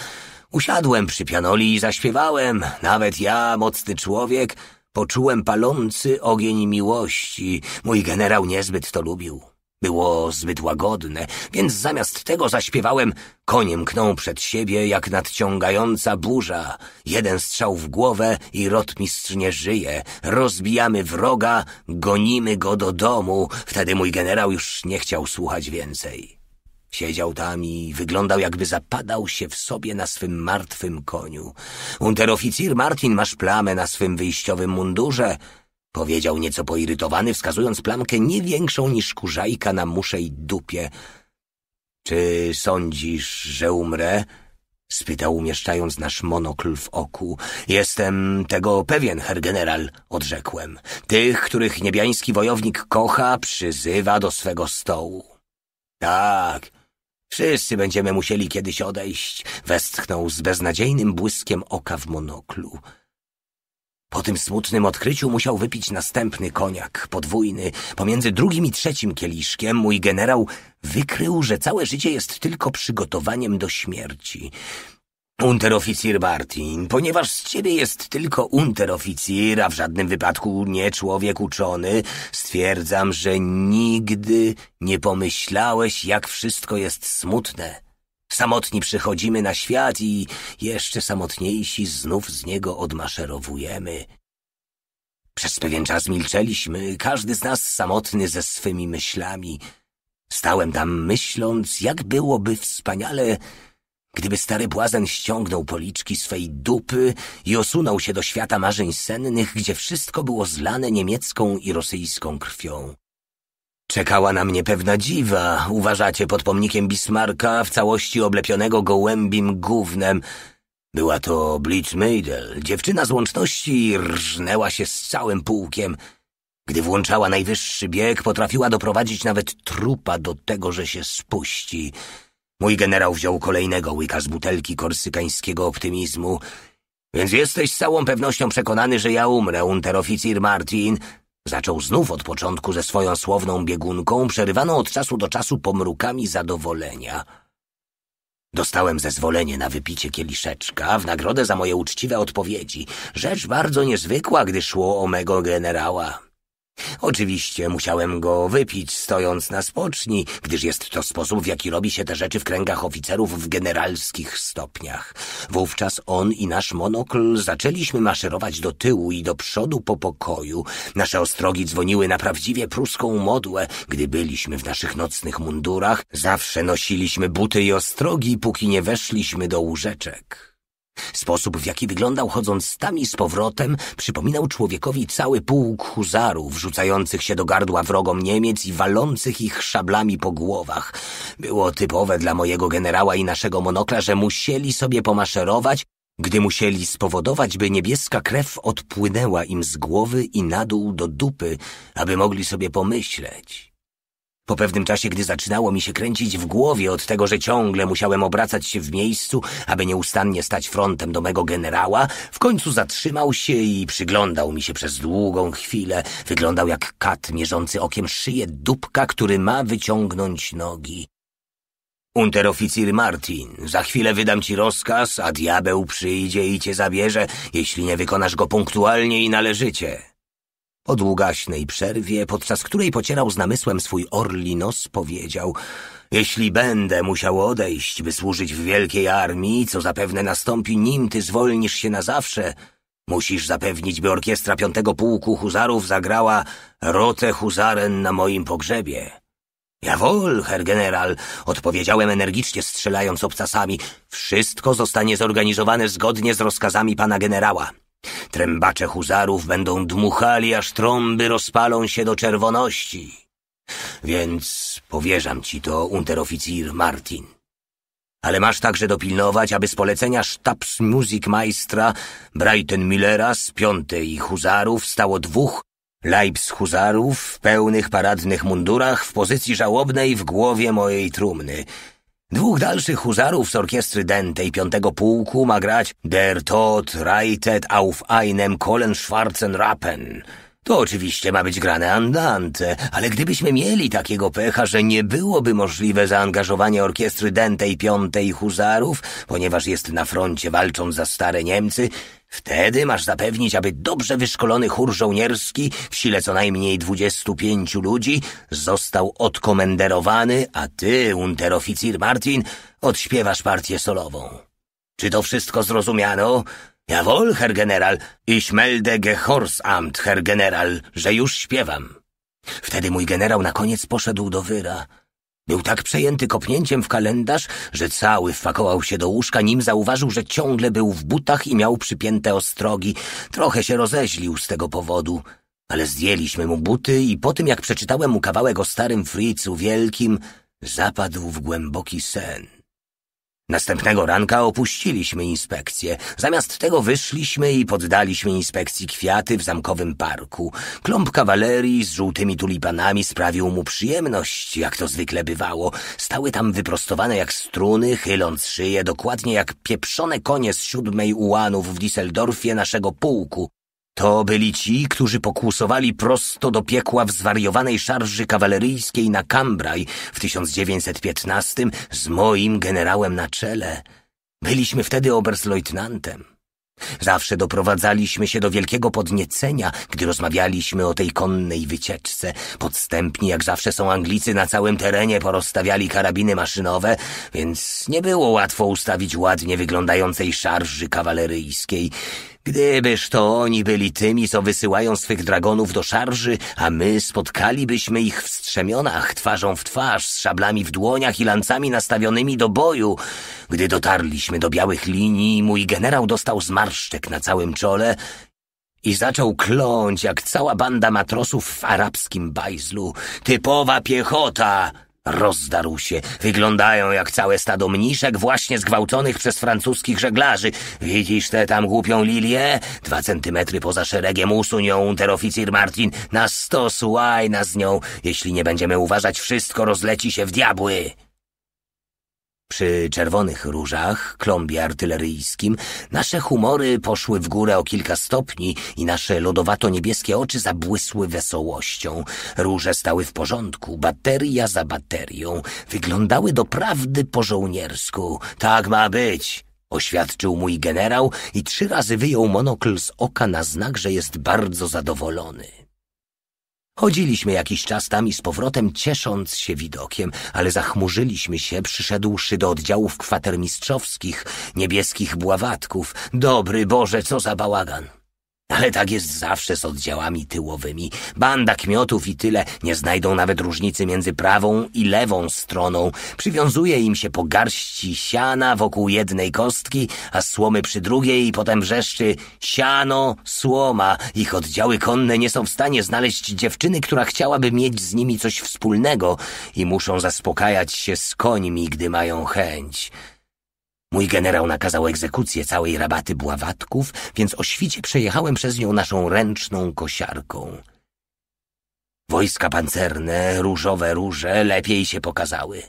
Usiadłem przy pianoli i zaśpiewałem. Nawet ja, mocny człowiek, poczułem palący ogień miłości. Mój generał niezbyt to lubił. Było zbyt łagodne, więc zamiast tego zaśpiewałem Konie mknął przed siebie jak nadciągająca burza. Jeden strzał w głowę i rotmistrz nie żyje. Rozbijamy wroga, gonimy go do domu. Wtedy mój generał już nie chciał słuchać więcej. Siedział tam i wyglądał, jakby zapadał się w sobie na swym martwym koniu. Unteroficir Martin masz plamę na swym wyjściowym mundurze, Powiedział nieco poirytowany, wskazując plamkę nie większą niż kurzajka na muszej dupie. Czy sądzisz, że umrę? spytał, umieszczając nasz monokl w oku. Jestem tego pewien, herr general, odrzekłem. Tych, których niebiański wojownik kocha, przyzywa do swego stołu. Tak, wszyscy będziemy musieli kiedyś odejść, westchnął z beznadziejnym błyskiem oka w monoklu. Po tym smutnym odkryciu musiał wypić następny koniak, podwójny. Pomiędzy drugim i trzecim kieliszkiem mój generał wykrył, że całe życie jest tylko przygotowaniem do śmierci. Unteroficir Bartin, ponieważ z ciebie jest tylko unteroficir, a w żadnym wypadku nie człowiek uczony, stwierdzam, że nigdy nie pomyślałeś, jak wszystko jest smutne. Samotni przychodzimy na świat i jeszcze samotniejsi znów z niego odmaszerowujemy. Przez pewien czas milczeliśmy, każdy z nas samotny ze swymi myślami. Stałem tam myśląc, jak byłoby wspaniale, gdyby stary błazen ściągnął policzki swej dupy i osunął się do świata marzeń sennych, gdzie wszystko było zlane niemiecką i rosyjską krwią. Czekała na mnie pewna dziwa, uważacie, pod pomnikiem Bismarka, w całości oblepionego gołębim gównem. Była to Blitz Meidel. Dziewczyna z łączności rżnęła się z całym pułkiem. Gdy włączała najwyższy bieg, potrafiła doprowadzić nawet trupa do tego, że się spuści. Mój generał wziął kolejnego łyka z butelki korsykańskiego optymizmu. Więc jesteś z całą pewnością przekonany, że ja umrę, unteroficir Martin, Zaczął znów od początku ze swoją słowną biegunką, przerywaną od czasu do czasu pomrukami zadowolenia. Dostałem zezwolenie na wypicie kieliszeczka w nagrodę za moje uczciwe odpowiedzi. Rzecz bardzo niezwykła, gdy szło o mego generała. Oczywiście musiałem go wypić stojąc na spoczni, gdyż jest to sposób, w jaki robi się te rzeczy w kręgach oficerów w generalskich stopniach. Wówczas on i nasz monokl zaczęliśmy maszerować do tyłu i do przodu po pokoju. Nasze ostrogi dzwoniły na prawdziwie pruską modłę, gdy byliśmy w naszych nocnych mundurach. Zawsze nosiliśmy buty i ostrogi, póki nie weszliśmy do łóżeczek. Sposób, w jaki wyglądał chodząc tam i z powrotem, przypominał człowiekowi cały pułk huzarów rzucających się do gardła wrogom Niemiec i walących ich szablami po głowach. Było typowe dla mojego generała i naszego monokla, że musieli sobie pomaszerować, gdy musieli spowodować, by niebieska krew odpłynęła im z głowy i na dół do dupy, aby mogli sobie pomyśleć. Po pewnym czasie, gdy zaczynało mi się kręcić w głowie od tego, że ciągle musiałem obracać się w miejscu, aby nieustannie stać frontem do mego generała, w końcu zatrzymał się i przyglądał mi się przez długą chwilę. Wyglądał jak kat mierzący okiem szyję dupka, który ma wyciągnąć nogi. Unteroficir Martin, za chwilę wydam ci rozkaz, a diabeł przyjdzie i cię zabierze, jeśli nie wykonasz go punktualnie i należycie. Po długaśnej przerwie, podczas której pocierał z namysłem swój orli nos, powiedział Jeśli będę musiał odejść, by służyć w wielkiej armii, co zapewne nastąpi nim ty zwolnisz się na zawsze, musisz zapewnić, by orkiestra piątego pułku huzarów zagrała rotę huzaren na moim pogrzebie. wol, herr general, odpowiedziałem energicznie strzelając obcasami. Wszystko zostanie zorganizowane zgodnie z rozkazami pana generała. Trębacze huzarów będą dmuchali, aż trąby rozpalą się do czerwoności. Więc powierzam ci to, unteroficir Martin. Ale masz także dopilnować, aby z polecenia sztabs musikmajstra Brighton Millera z piątej huzarów stało dwóch Leibs huzarów w pełnych paradnych mundurach w pozycji żałobnej w głowie mojej trumny – Dwóch dalszych huzarów z orkiestry Dente i piątego pułku ma grać Der Tod reitet auf einem Kohlenschwarzen Rappen – to oczywiście ma być grane andante, ale gdybyśmy mieli takiego pecha, że nie byłoby możliwe zaangażowanie orkiestry Dętej Piątej Huzarów, ponieważ jest na froncie walcząc za stare Niemcy, wtedy masz zapewnić, aby dobrze wyszkolony chór żołnierski w sile co najmniej dwudziestu pięciu ludzi został odkomenderowany, a ty, unteroficir Martin, odśpiewasz partię solową. Czy to wszystko zrozumiano? Jawohl, Herr General, ich melde Gehorsamt, Herr General, że już śpiewam. Wtedy mój generał na koniec poszedł do wyra. Był tak przejęty kopnięciem w kalendarz, że cały wpakował się do łóżka, nim zauważył, że ciągle był w butach i miał przypięte ostrogi. Trochę się rozeźlił z tego powodu, ale zdjęliśmy mu buty i po tym, jak przeczytałem mu kawałek o starym Fricu Wielkim, zapadł w głęboki sen. Następnego ranka opuściliśmy inspekcję. Zamiast tego wyszliśmy i poddaliśmy inspekcji kwiaty w zamkowym parku. Kląb kawalerii z żółtymi tulipanami sprawił mu przyjemność, jak to zwykle bywało. Stały tam wyprostowane jak struny, chyląc szyję, dokładnie jak pieprzone konie z siódmej ułanów w Düsseldorfie naszego pułku. To byli ci, którzy pokłusowali prosto do piekła w zwariowanej szarży kawaleryjskiej na Cambrai w 1915 z moim generałem na czele. Byliśmy wtedy oberstleutnantem. Zawsze doprowadzaliśmy się do wielkiego podniecenia, gdy rozmawialiśmy o tej konnej wycieczce. Podstępni, jak zawsze są Anglicy, na całym terenie porozstawiali karabiny maszynowe, więc nie było łatwo ustawić ładnie wyglądającej szarży kawaleryjskiej. Gdybyż to oni byli tymi, co wysyłają swych dragonów do szarży, a my spotkalibyśmy ich w strzemionach, twarzą w twarz, z szablami w dłoniach i lancami nastawionymi do boju. Gdy dotarliśmy do białych linii, mój generał dostał zmarszczek na całym czole i zaczął kląć jak cała banda matrosów w arabskim bajzlu. Typowa piechota! Rozdarł się. Wyglądają jak całe stado mniszek właśnie zgwałconych przez francuskich żeglarzy. Widzisz tę tam głupią lilię? Dwa centymetry poza szeregiem usunią ją, unteroficir Martin. Na sto łaj z nią. Jeśli nie będziemy uważać, wszystko rozleci się w diabły. Przy czerwonych różach, klombie artyleryjskim, nasze humory poszły w górę o kilka stopni i nasze lodowato-niebieskie oczy zabłysły wesołością. Róże stały w porządku, bateria za baterią. Wyglądały doprawdy po żołniersku. Tak ma być, oświadczył mój generał i trzy razy wyjął monokl z oka na znak, że jest bardzo zadowolony. Chodziliśmy jakiś czas tam i z powrotem, ciesząc się widokiem, ale zachmurzyliśmy się, przyszedłszy do oddziałów kwatermistrzowskich, niebieskich bławatków. Dobry Boże, co za bałagan! Ale tak jest zawsze z oddziałami tyłowymi. Banda kmiotów i tyle nie znajdą nawet różnicy między prawą i lewą stroną. Przywiązuje im się po garści siana wokół jednej kostki, a słomy przy drugiej i potem wrzeszczy siano, słoma. Ich oddziały konne nie są w stanie znaleźć dziewczyny, która chciałaby mieć z nimi coś wspólnego i muszą zaspokajać się z końmi, gdy mają chęć. Mój generał nakazał egzekucję całej rabaty bławatków, więc o świcie przejechałem przez nią naszą ręczną kosiarką. Wojska pancerne, różowe róże lepiej się pokazały.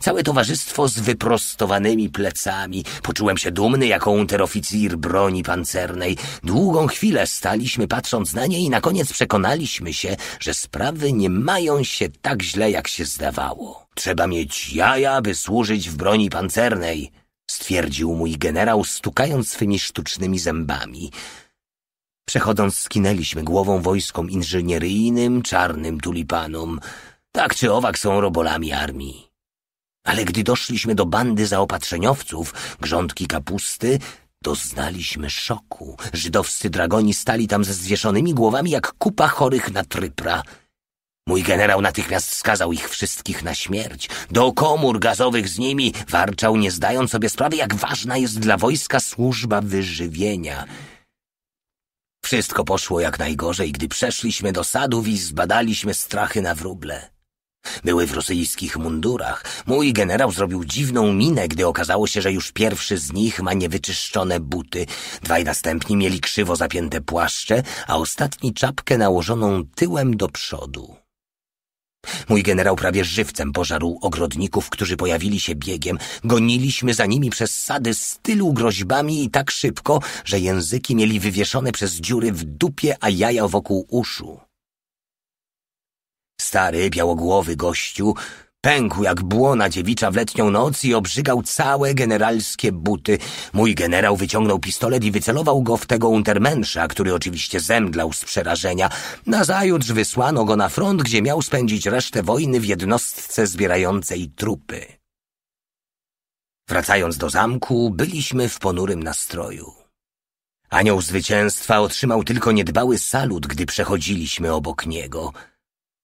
Całe towarzystwo z wyprostowanymi plecami. Poczułem się dumny jako unteroficir broni pancernej. Długą chwilę staliśmy patrząc na nie i na koniec przekonaliśmy się, że sprawy nie mają się tak źle, jak się zdawało. Trzeba mieć jaja, by służyć w broni pancernej stwierdził mój generał, stukając swymi sztucznymi zębami. Przechodząc, skinęliśmy głową wojskom inżynieryjnym, czarnym tulipanom. Tak czy owak są robolami armii. Ale gdy doszliśmy do bandy zaopatrzeniowców, grządki kapusty, doznaliśmy szoku. Żydowscy dragoni stali tam ze zwieszonymi głowami jak kupa chorych na trypra. Mój generał natychmiast skazał ich wszystkich na śmierć. Do komór gazowych z nimi warczał, nie zdając sobie sprawy, jak ważna jest dla wojska służba wyżywienia. Wszystko poszło jak najgorzej, gdy przeszliśmy do sadów i zbadaliśmy strachy na wróble. Były w rosyjskich mundurach. Mój generał zrobił dziwną minę, gdy okazało się, że już pierwszy z nich ma niewyczyszczone buty, dwaj następni mieli krzywo zapięte płaszcze, a ostatni czapkę nałożoną tyłem do przodu. Mój generał prawie żywcem pożarł ogrodników, którzy pojawili się biegiem. Goniliśmy za nimi przez sady z tylu groźbami i tak szybko, że języki mieli wywieszone przez dziury w dupie, a jaja wokół uszu. Stary, białogłowy gościu Pękł jak błona dziewicza w letnią noc i obrzygał całe generalskie buty. Mój generał wyciągnął pistolet i wycelował go w tego untermensza, który oczywiście zemdlał z przerażenia. Nazajutrz wysłano go na front, gdzie miał spędzić resztę wojny w jednostce zbierającej trupy. Wracając do zamku, byliśmy w ponurym nastroju. Anioł zwycięstwa otrzymał tylko niedbały salut, gdy przechodziliśmy obok niego –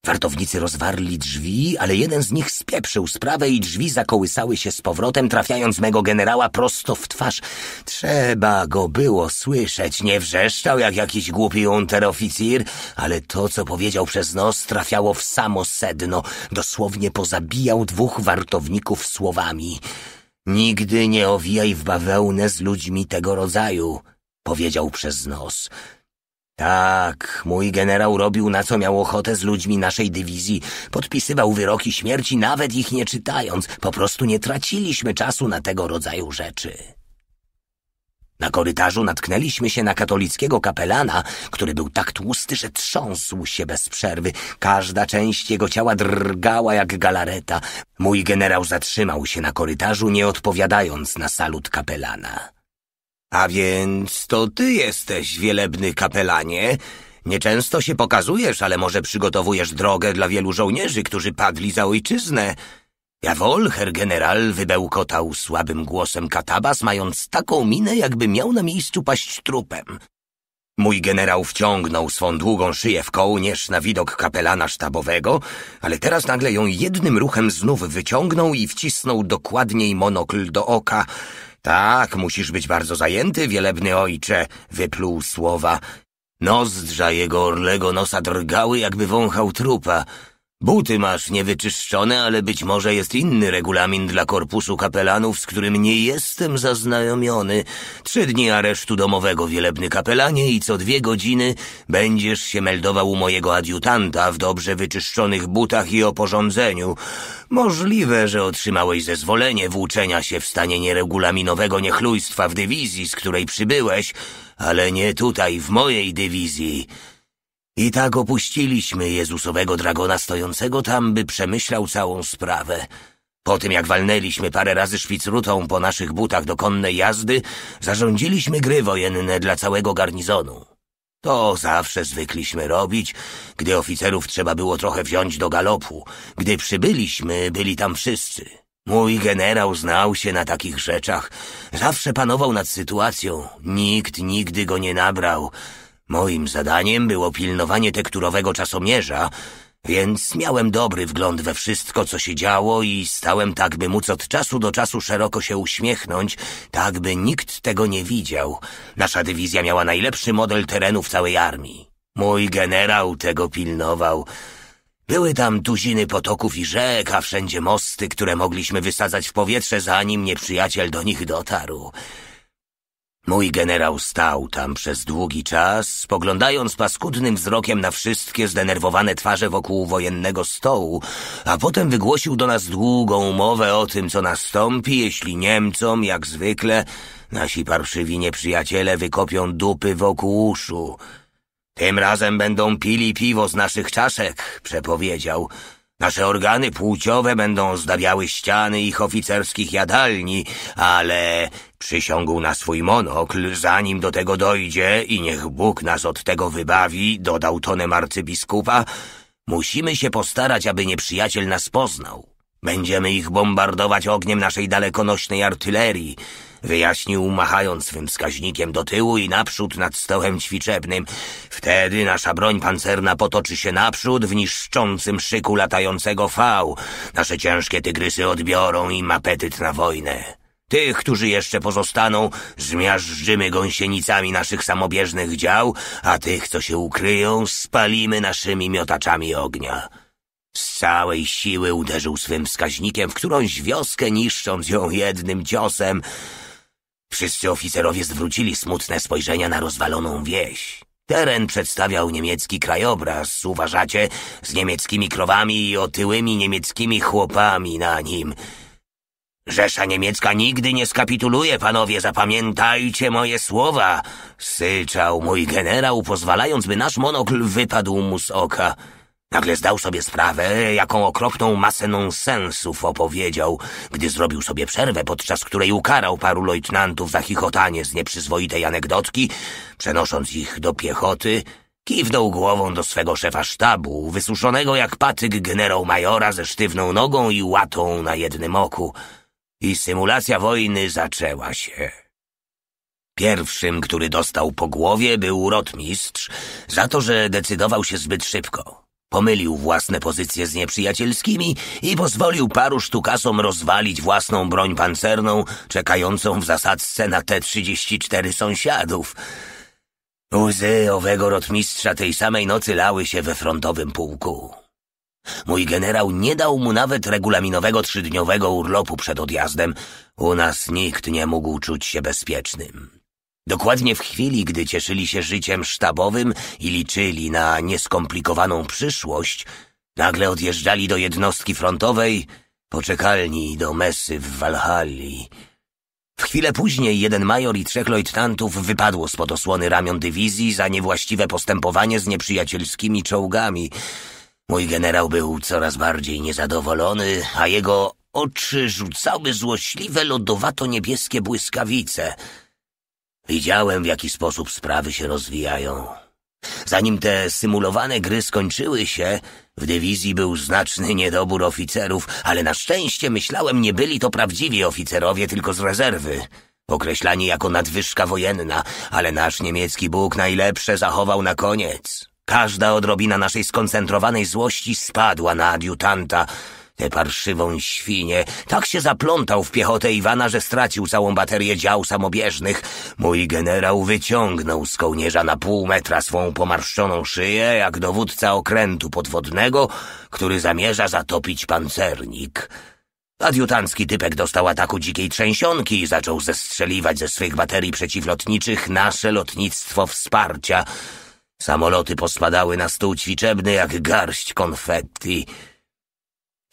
Wartownicy rozwarli drzwi, ale jeden z nich spieprzył sprawę i drzwi zakołysały się z powrotem, trafiając mego generała prosto w twarz. Trzeba go było słyszeć. Nie wrzeszczał jak jakiś głupi unteroficir, ale to, co powiedział przez nos, trafiało w samo sedno. Dosłownie pozabijał dwóch wartowników słowami. Nigdy nie owijaj w bawełnę z ludźmi tego rodzaju, powiedział przez nos. Tak, mój generał robił na co miał ochotę z ludźmi naszej dywizji. Podpisywał wyroki śmierci, nawet ich nie czytając. Po prostu nie traciliśmy czasu na tego rodzaju rzeczy. Na korytarzu natknęliśmy się na katolickiego kapelana, który był tak tłusty, że trząsł się bez przerwy. Każda część jego ciała drgała jak galareta. Mój generał zatrzymał się na korytarzu, nie odpowiadając na salut kapelana. A więc to ty jesteś, wielebny kapelanie. Nieczęsto się pokazujesz, ale może przygotowujesz drogę dla wielu żołnierzy, którzy padli za ojczyznę. Jawolher general wybełkotał słabym głosem katabas, mając taką minę, jakby miał na miejscu paść trupem. Mój generał wciągnął swą długą szyję w kołnierz na widok kapelana sztabowego, ale teraz nagle ją jednym ruchem znów wyciągnął i wcisnął dokładniej monokl do oka, tak, musisz być bardzo zajęty, wielebny ojcze, wypluł słowa. Nozdrza jego orlego nosa drgały, jakby wąchał trupa. Buty masz niewyczyszczone, ale być może jest inny regulamin dla korpusu kapelanów, z którym nie jestem zaznajomiony. Trzy dni aresztu domowego, wielebny kapelanie, i co dwie godziny będziesz się meldował u mojego adiutanta w dobrze wyczyszczonych butach i oporządzeniu. Możliwe, że otrzymałeś zezwolenie włóczenia się w stanie nieregulaminowego niechlujstwa w dywizji, z której przybyłeś, ale nie tutaj, w mojej dywizji. I tak opuściliśmy Jezusowego Dragona stojącego tam, by przemyślał całą sprawę. Po tym jak walnęliśmy parę razy szwicrutą po naszych butach do konnej jazdy, zarządziliśmy gry wojenne dla całego garnizonu. To zawsze zwykliśmy robić, gdy oficerów trzeba było trochę wziąć do galopu. Gdy przybyliśmy, byli tam wszyscy. Mój generał znał się na takich rzeczach. Zawsze panował nad sytuacją. Nikt nigdy go nie nabrał. Moim zadaniem było pilnowanie tekturowego czasomierza, więc miałem dobry wgląd we wszystko, co się działo i stałem tak, by móc od czasu do czasu szeroko się uśmiechnąć, tak by nikt tego nie widział. Nasza dywizja miała najlepszy model terenu w całej armii. Mój generał tego pilnował. Były tam tuziny potoków i rzek, a wszędzie mosty, które mogliśmy wysadzać w powietrze, zanim nieprzyjaciel do nich dotarł. Mój generał stał tam przez długi czas, spoglądając paskudnym wzrokiem na wszystkie zdenerwowane twarze wokół wojennego stołu, a potem wygłosił do nas długą mowę o tym, co nastąpi, jeśli Niemcom, jak zwykle, nasi parszywi nieprzyjaciele wykopią dupy wokół uszu. Tym razem będą pili piwo z naszych czaszek, przepowiedział. Nasze organy płciowe będą zdabiały ściany ich oficerskich jadalni, ale przysiągł na swój monokl, zanim do tego dojdzie i niech Bóg nas od tego wybawi, dodał tonem arcybiskupa, musimy się postarać, aby nieprzyjaciel nas poznał. Będziemy ich bombardować ogniem naszej dalekonośnej artylerii, wyjaśnił machając swym wskaźnikiem do tyłu i naprzód nad stołem ćwiczebnym. Wtedy nasza broń pancerna potoczy się naprzód w niszczącym szyku latającego V. Nasze ciężkie tygrysy odbiorą im apetyt na wojnę. Tych, którzy jeszcze pozostaną, zmiażdżymy gąsienicami naszych samobieżnych dział, a tych, co się ukryją, spalimy naszymi miotaczami ognia. Z całej siły uderzył swym wskaźnikiem w którąś wioskę, niszcząc ją jednym ciosem. Wszyscy oficerowie zwrócili smutne spojrzenia na rozwaloną wieś. Teren przedstawiał niemiecki krajobraz, uważacie, z niemieckimi krowami i otyłymi niemieckimi chłopami na nim. Rzesza niemiecka nigdy nie skapituluje, panowie, zapamiętajcie moje słowa! Syczał mój generał, pozwalając, by nasz monokl wypadł mu z oka. Nagle zdał sobie sprawę, jaką okropną masę nonsensów opowiedział, gdy zrobił sobie przerwę, podczas której ukarał paru lejtnantów za chichotanie z nieprzyzwoitej anegdotki, przenosząc ich do piechoty, kiwnął głową do swego szefa sztabu, wysuszonego jak patyk generał majora ze sztywną nogą i łatą na jednym oku. I symulacja wojny zaczęła się. Pierwszym, który dostał po głowie, był rotmistrz za to, że decydował się zbyt szybko. Pomylił własne pozycje z nieprzyjacielskimi i pozwolił paru sztukasom rozwalić własną broń pancerną, czekającą w zasadzce na T-34 sąsiadów. Łzy owego rotmistrza tej samej nocy lały się we frontowym pułku. Mój generał nie dał mu nawet regulaminowego trzydniowego urlopu przed odjazdem. U nas nikt nie mógł czuć się bezpiecznym. Dokładnie w chwili, gdy cieszyli się życiem sztabowym i liczyli na nieskomplikowaną przyszłość, nagle odjeżdżali do jednostki frontowej, poczekalni do mesy w Walhalli. W chwilę później jeden major i trzech lejtnantów wypadło spod osłony ramion dywizji za niewłaściwe postępowanie z nieprzyjacielskimi czołgami. Mój generał był coraz bardziej niezadowolony, a jego oczy rzucały złośliwe lodowato-niebieskie błyskawice – Widziałem, w jaki sposób sprawy się rozwijają. Zanim te symulowane gry skończyły się, w dywizji był znaczny niedobór oficerów, ale na szczęście myślałem, nie byli to prawdziwi oficerowie, tylko z rezerwy. Określani jako nadwyżka wojenna, ale nasz niemiecki Bóg najlepsze zachował na koniec. Każda odrobina naszej skoncentrowanej złości spadła na adiutanta, tę parszywą świnię. Tak się zaplątał w piechotę Iwana, że stracił całą baterię dział samobieżnych. Mój generał wyciągnął z kołnierza na pół metra swą pomarszczoną szyję, jak dowódca okrętu podwodnego, który zamierza zatopić pancernik. Adiutancki typek dostał ataku dzikiej trzęsionki i zaczął zestrzeliwać ze swych baterii przeciwlotniczych nasze lotnictwo wsparcia. Samoloty pospadały na stół ćwiczebny jak garść konfetti.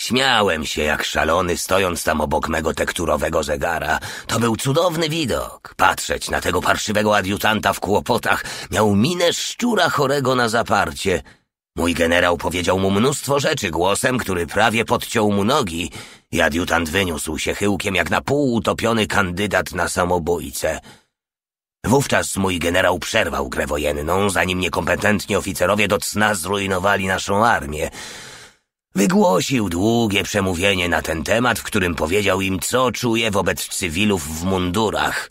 Śmiałem się jak szalony, stojąc tam obok mego tekturowego zegara. To był cudowny widok. Patrzeć na tego parszywego adiutanta w kłopotach miał minę szczura chorego na zaparcie. Mój generał powiedział mu mnóstwo rzeczy głosem, który prawie podciął mu nogi i adiutant wyniósł się chyłkiem jak na pół utopiony kandydat na samobójcę. Wówczas mój generał przerwał grę wojenną, zanim niekompetentni oficerowie do cna zrujnowali naszą armię. Wygłosił długie przemówienie na ten temat, w którym powiedział im, co czuje wobec cywilów w mundurach.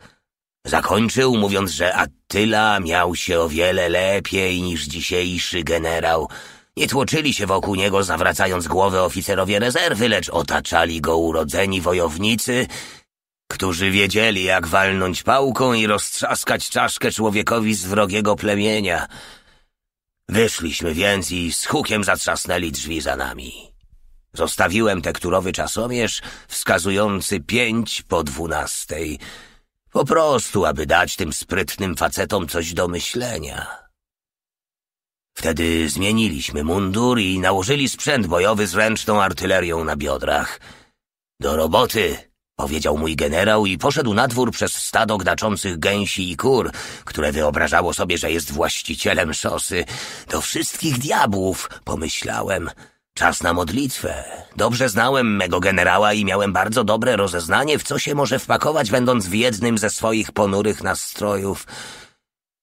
Zakończył mówiąc, że Attyla miał się o wiele lepiej niż dzisiejszy generał. Nie tłoczyli się wokół niego, zawracając głowy oficerowie rezerwy, lecz otaczali go urodzeni wojownicy, którzy wiedzieli, jak walnąć pałką i roztrzaskać czaszkę człowiekowi z wrogiego plemienia. Wyszliśmy więc i z hukiem zatrzasnęli drzwi za nami. Zostawiłem tekturowy czasomierz wskazujący pięć po dwunastej, po prostu, aby dać tym sprytnym facetom coś do myślenia. Wtedy zmieniliśmy mundur i nałożyli sprzęt bojowy z ręczną artylerią na biodrach. Do roboty! powiedział mój generał i poszedł na dwór przez stado gnaczących gęsi i kur, które wyobrażało sobie, że jest właścicielem szosy. Do wszystkich diabłów, pomyślałem. Czas na modlitwę. Dobrze znałem mego generała i miałem bardzo dobre rozeznanie, w co się może wpakować, będąc w jednym ze swoich ponurych nastrojów.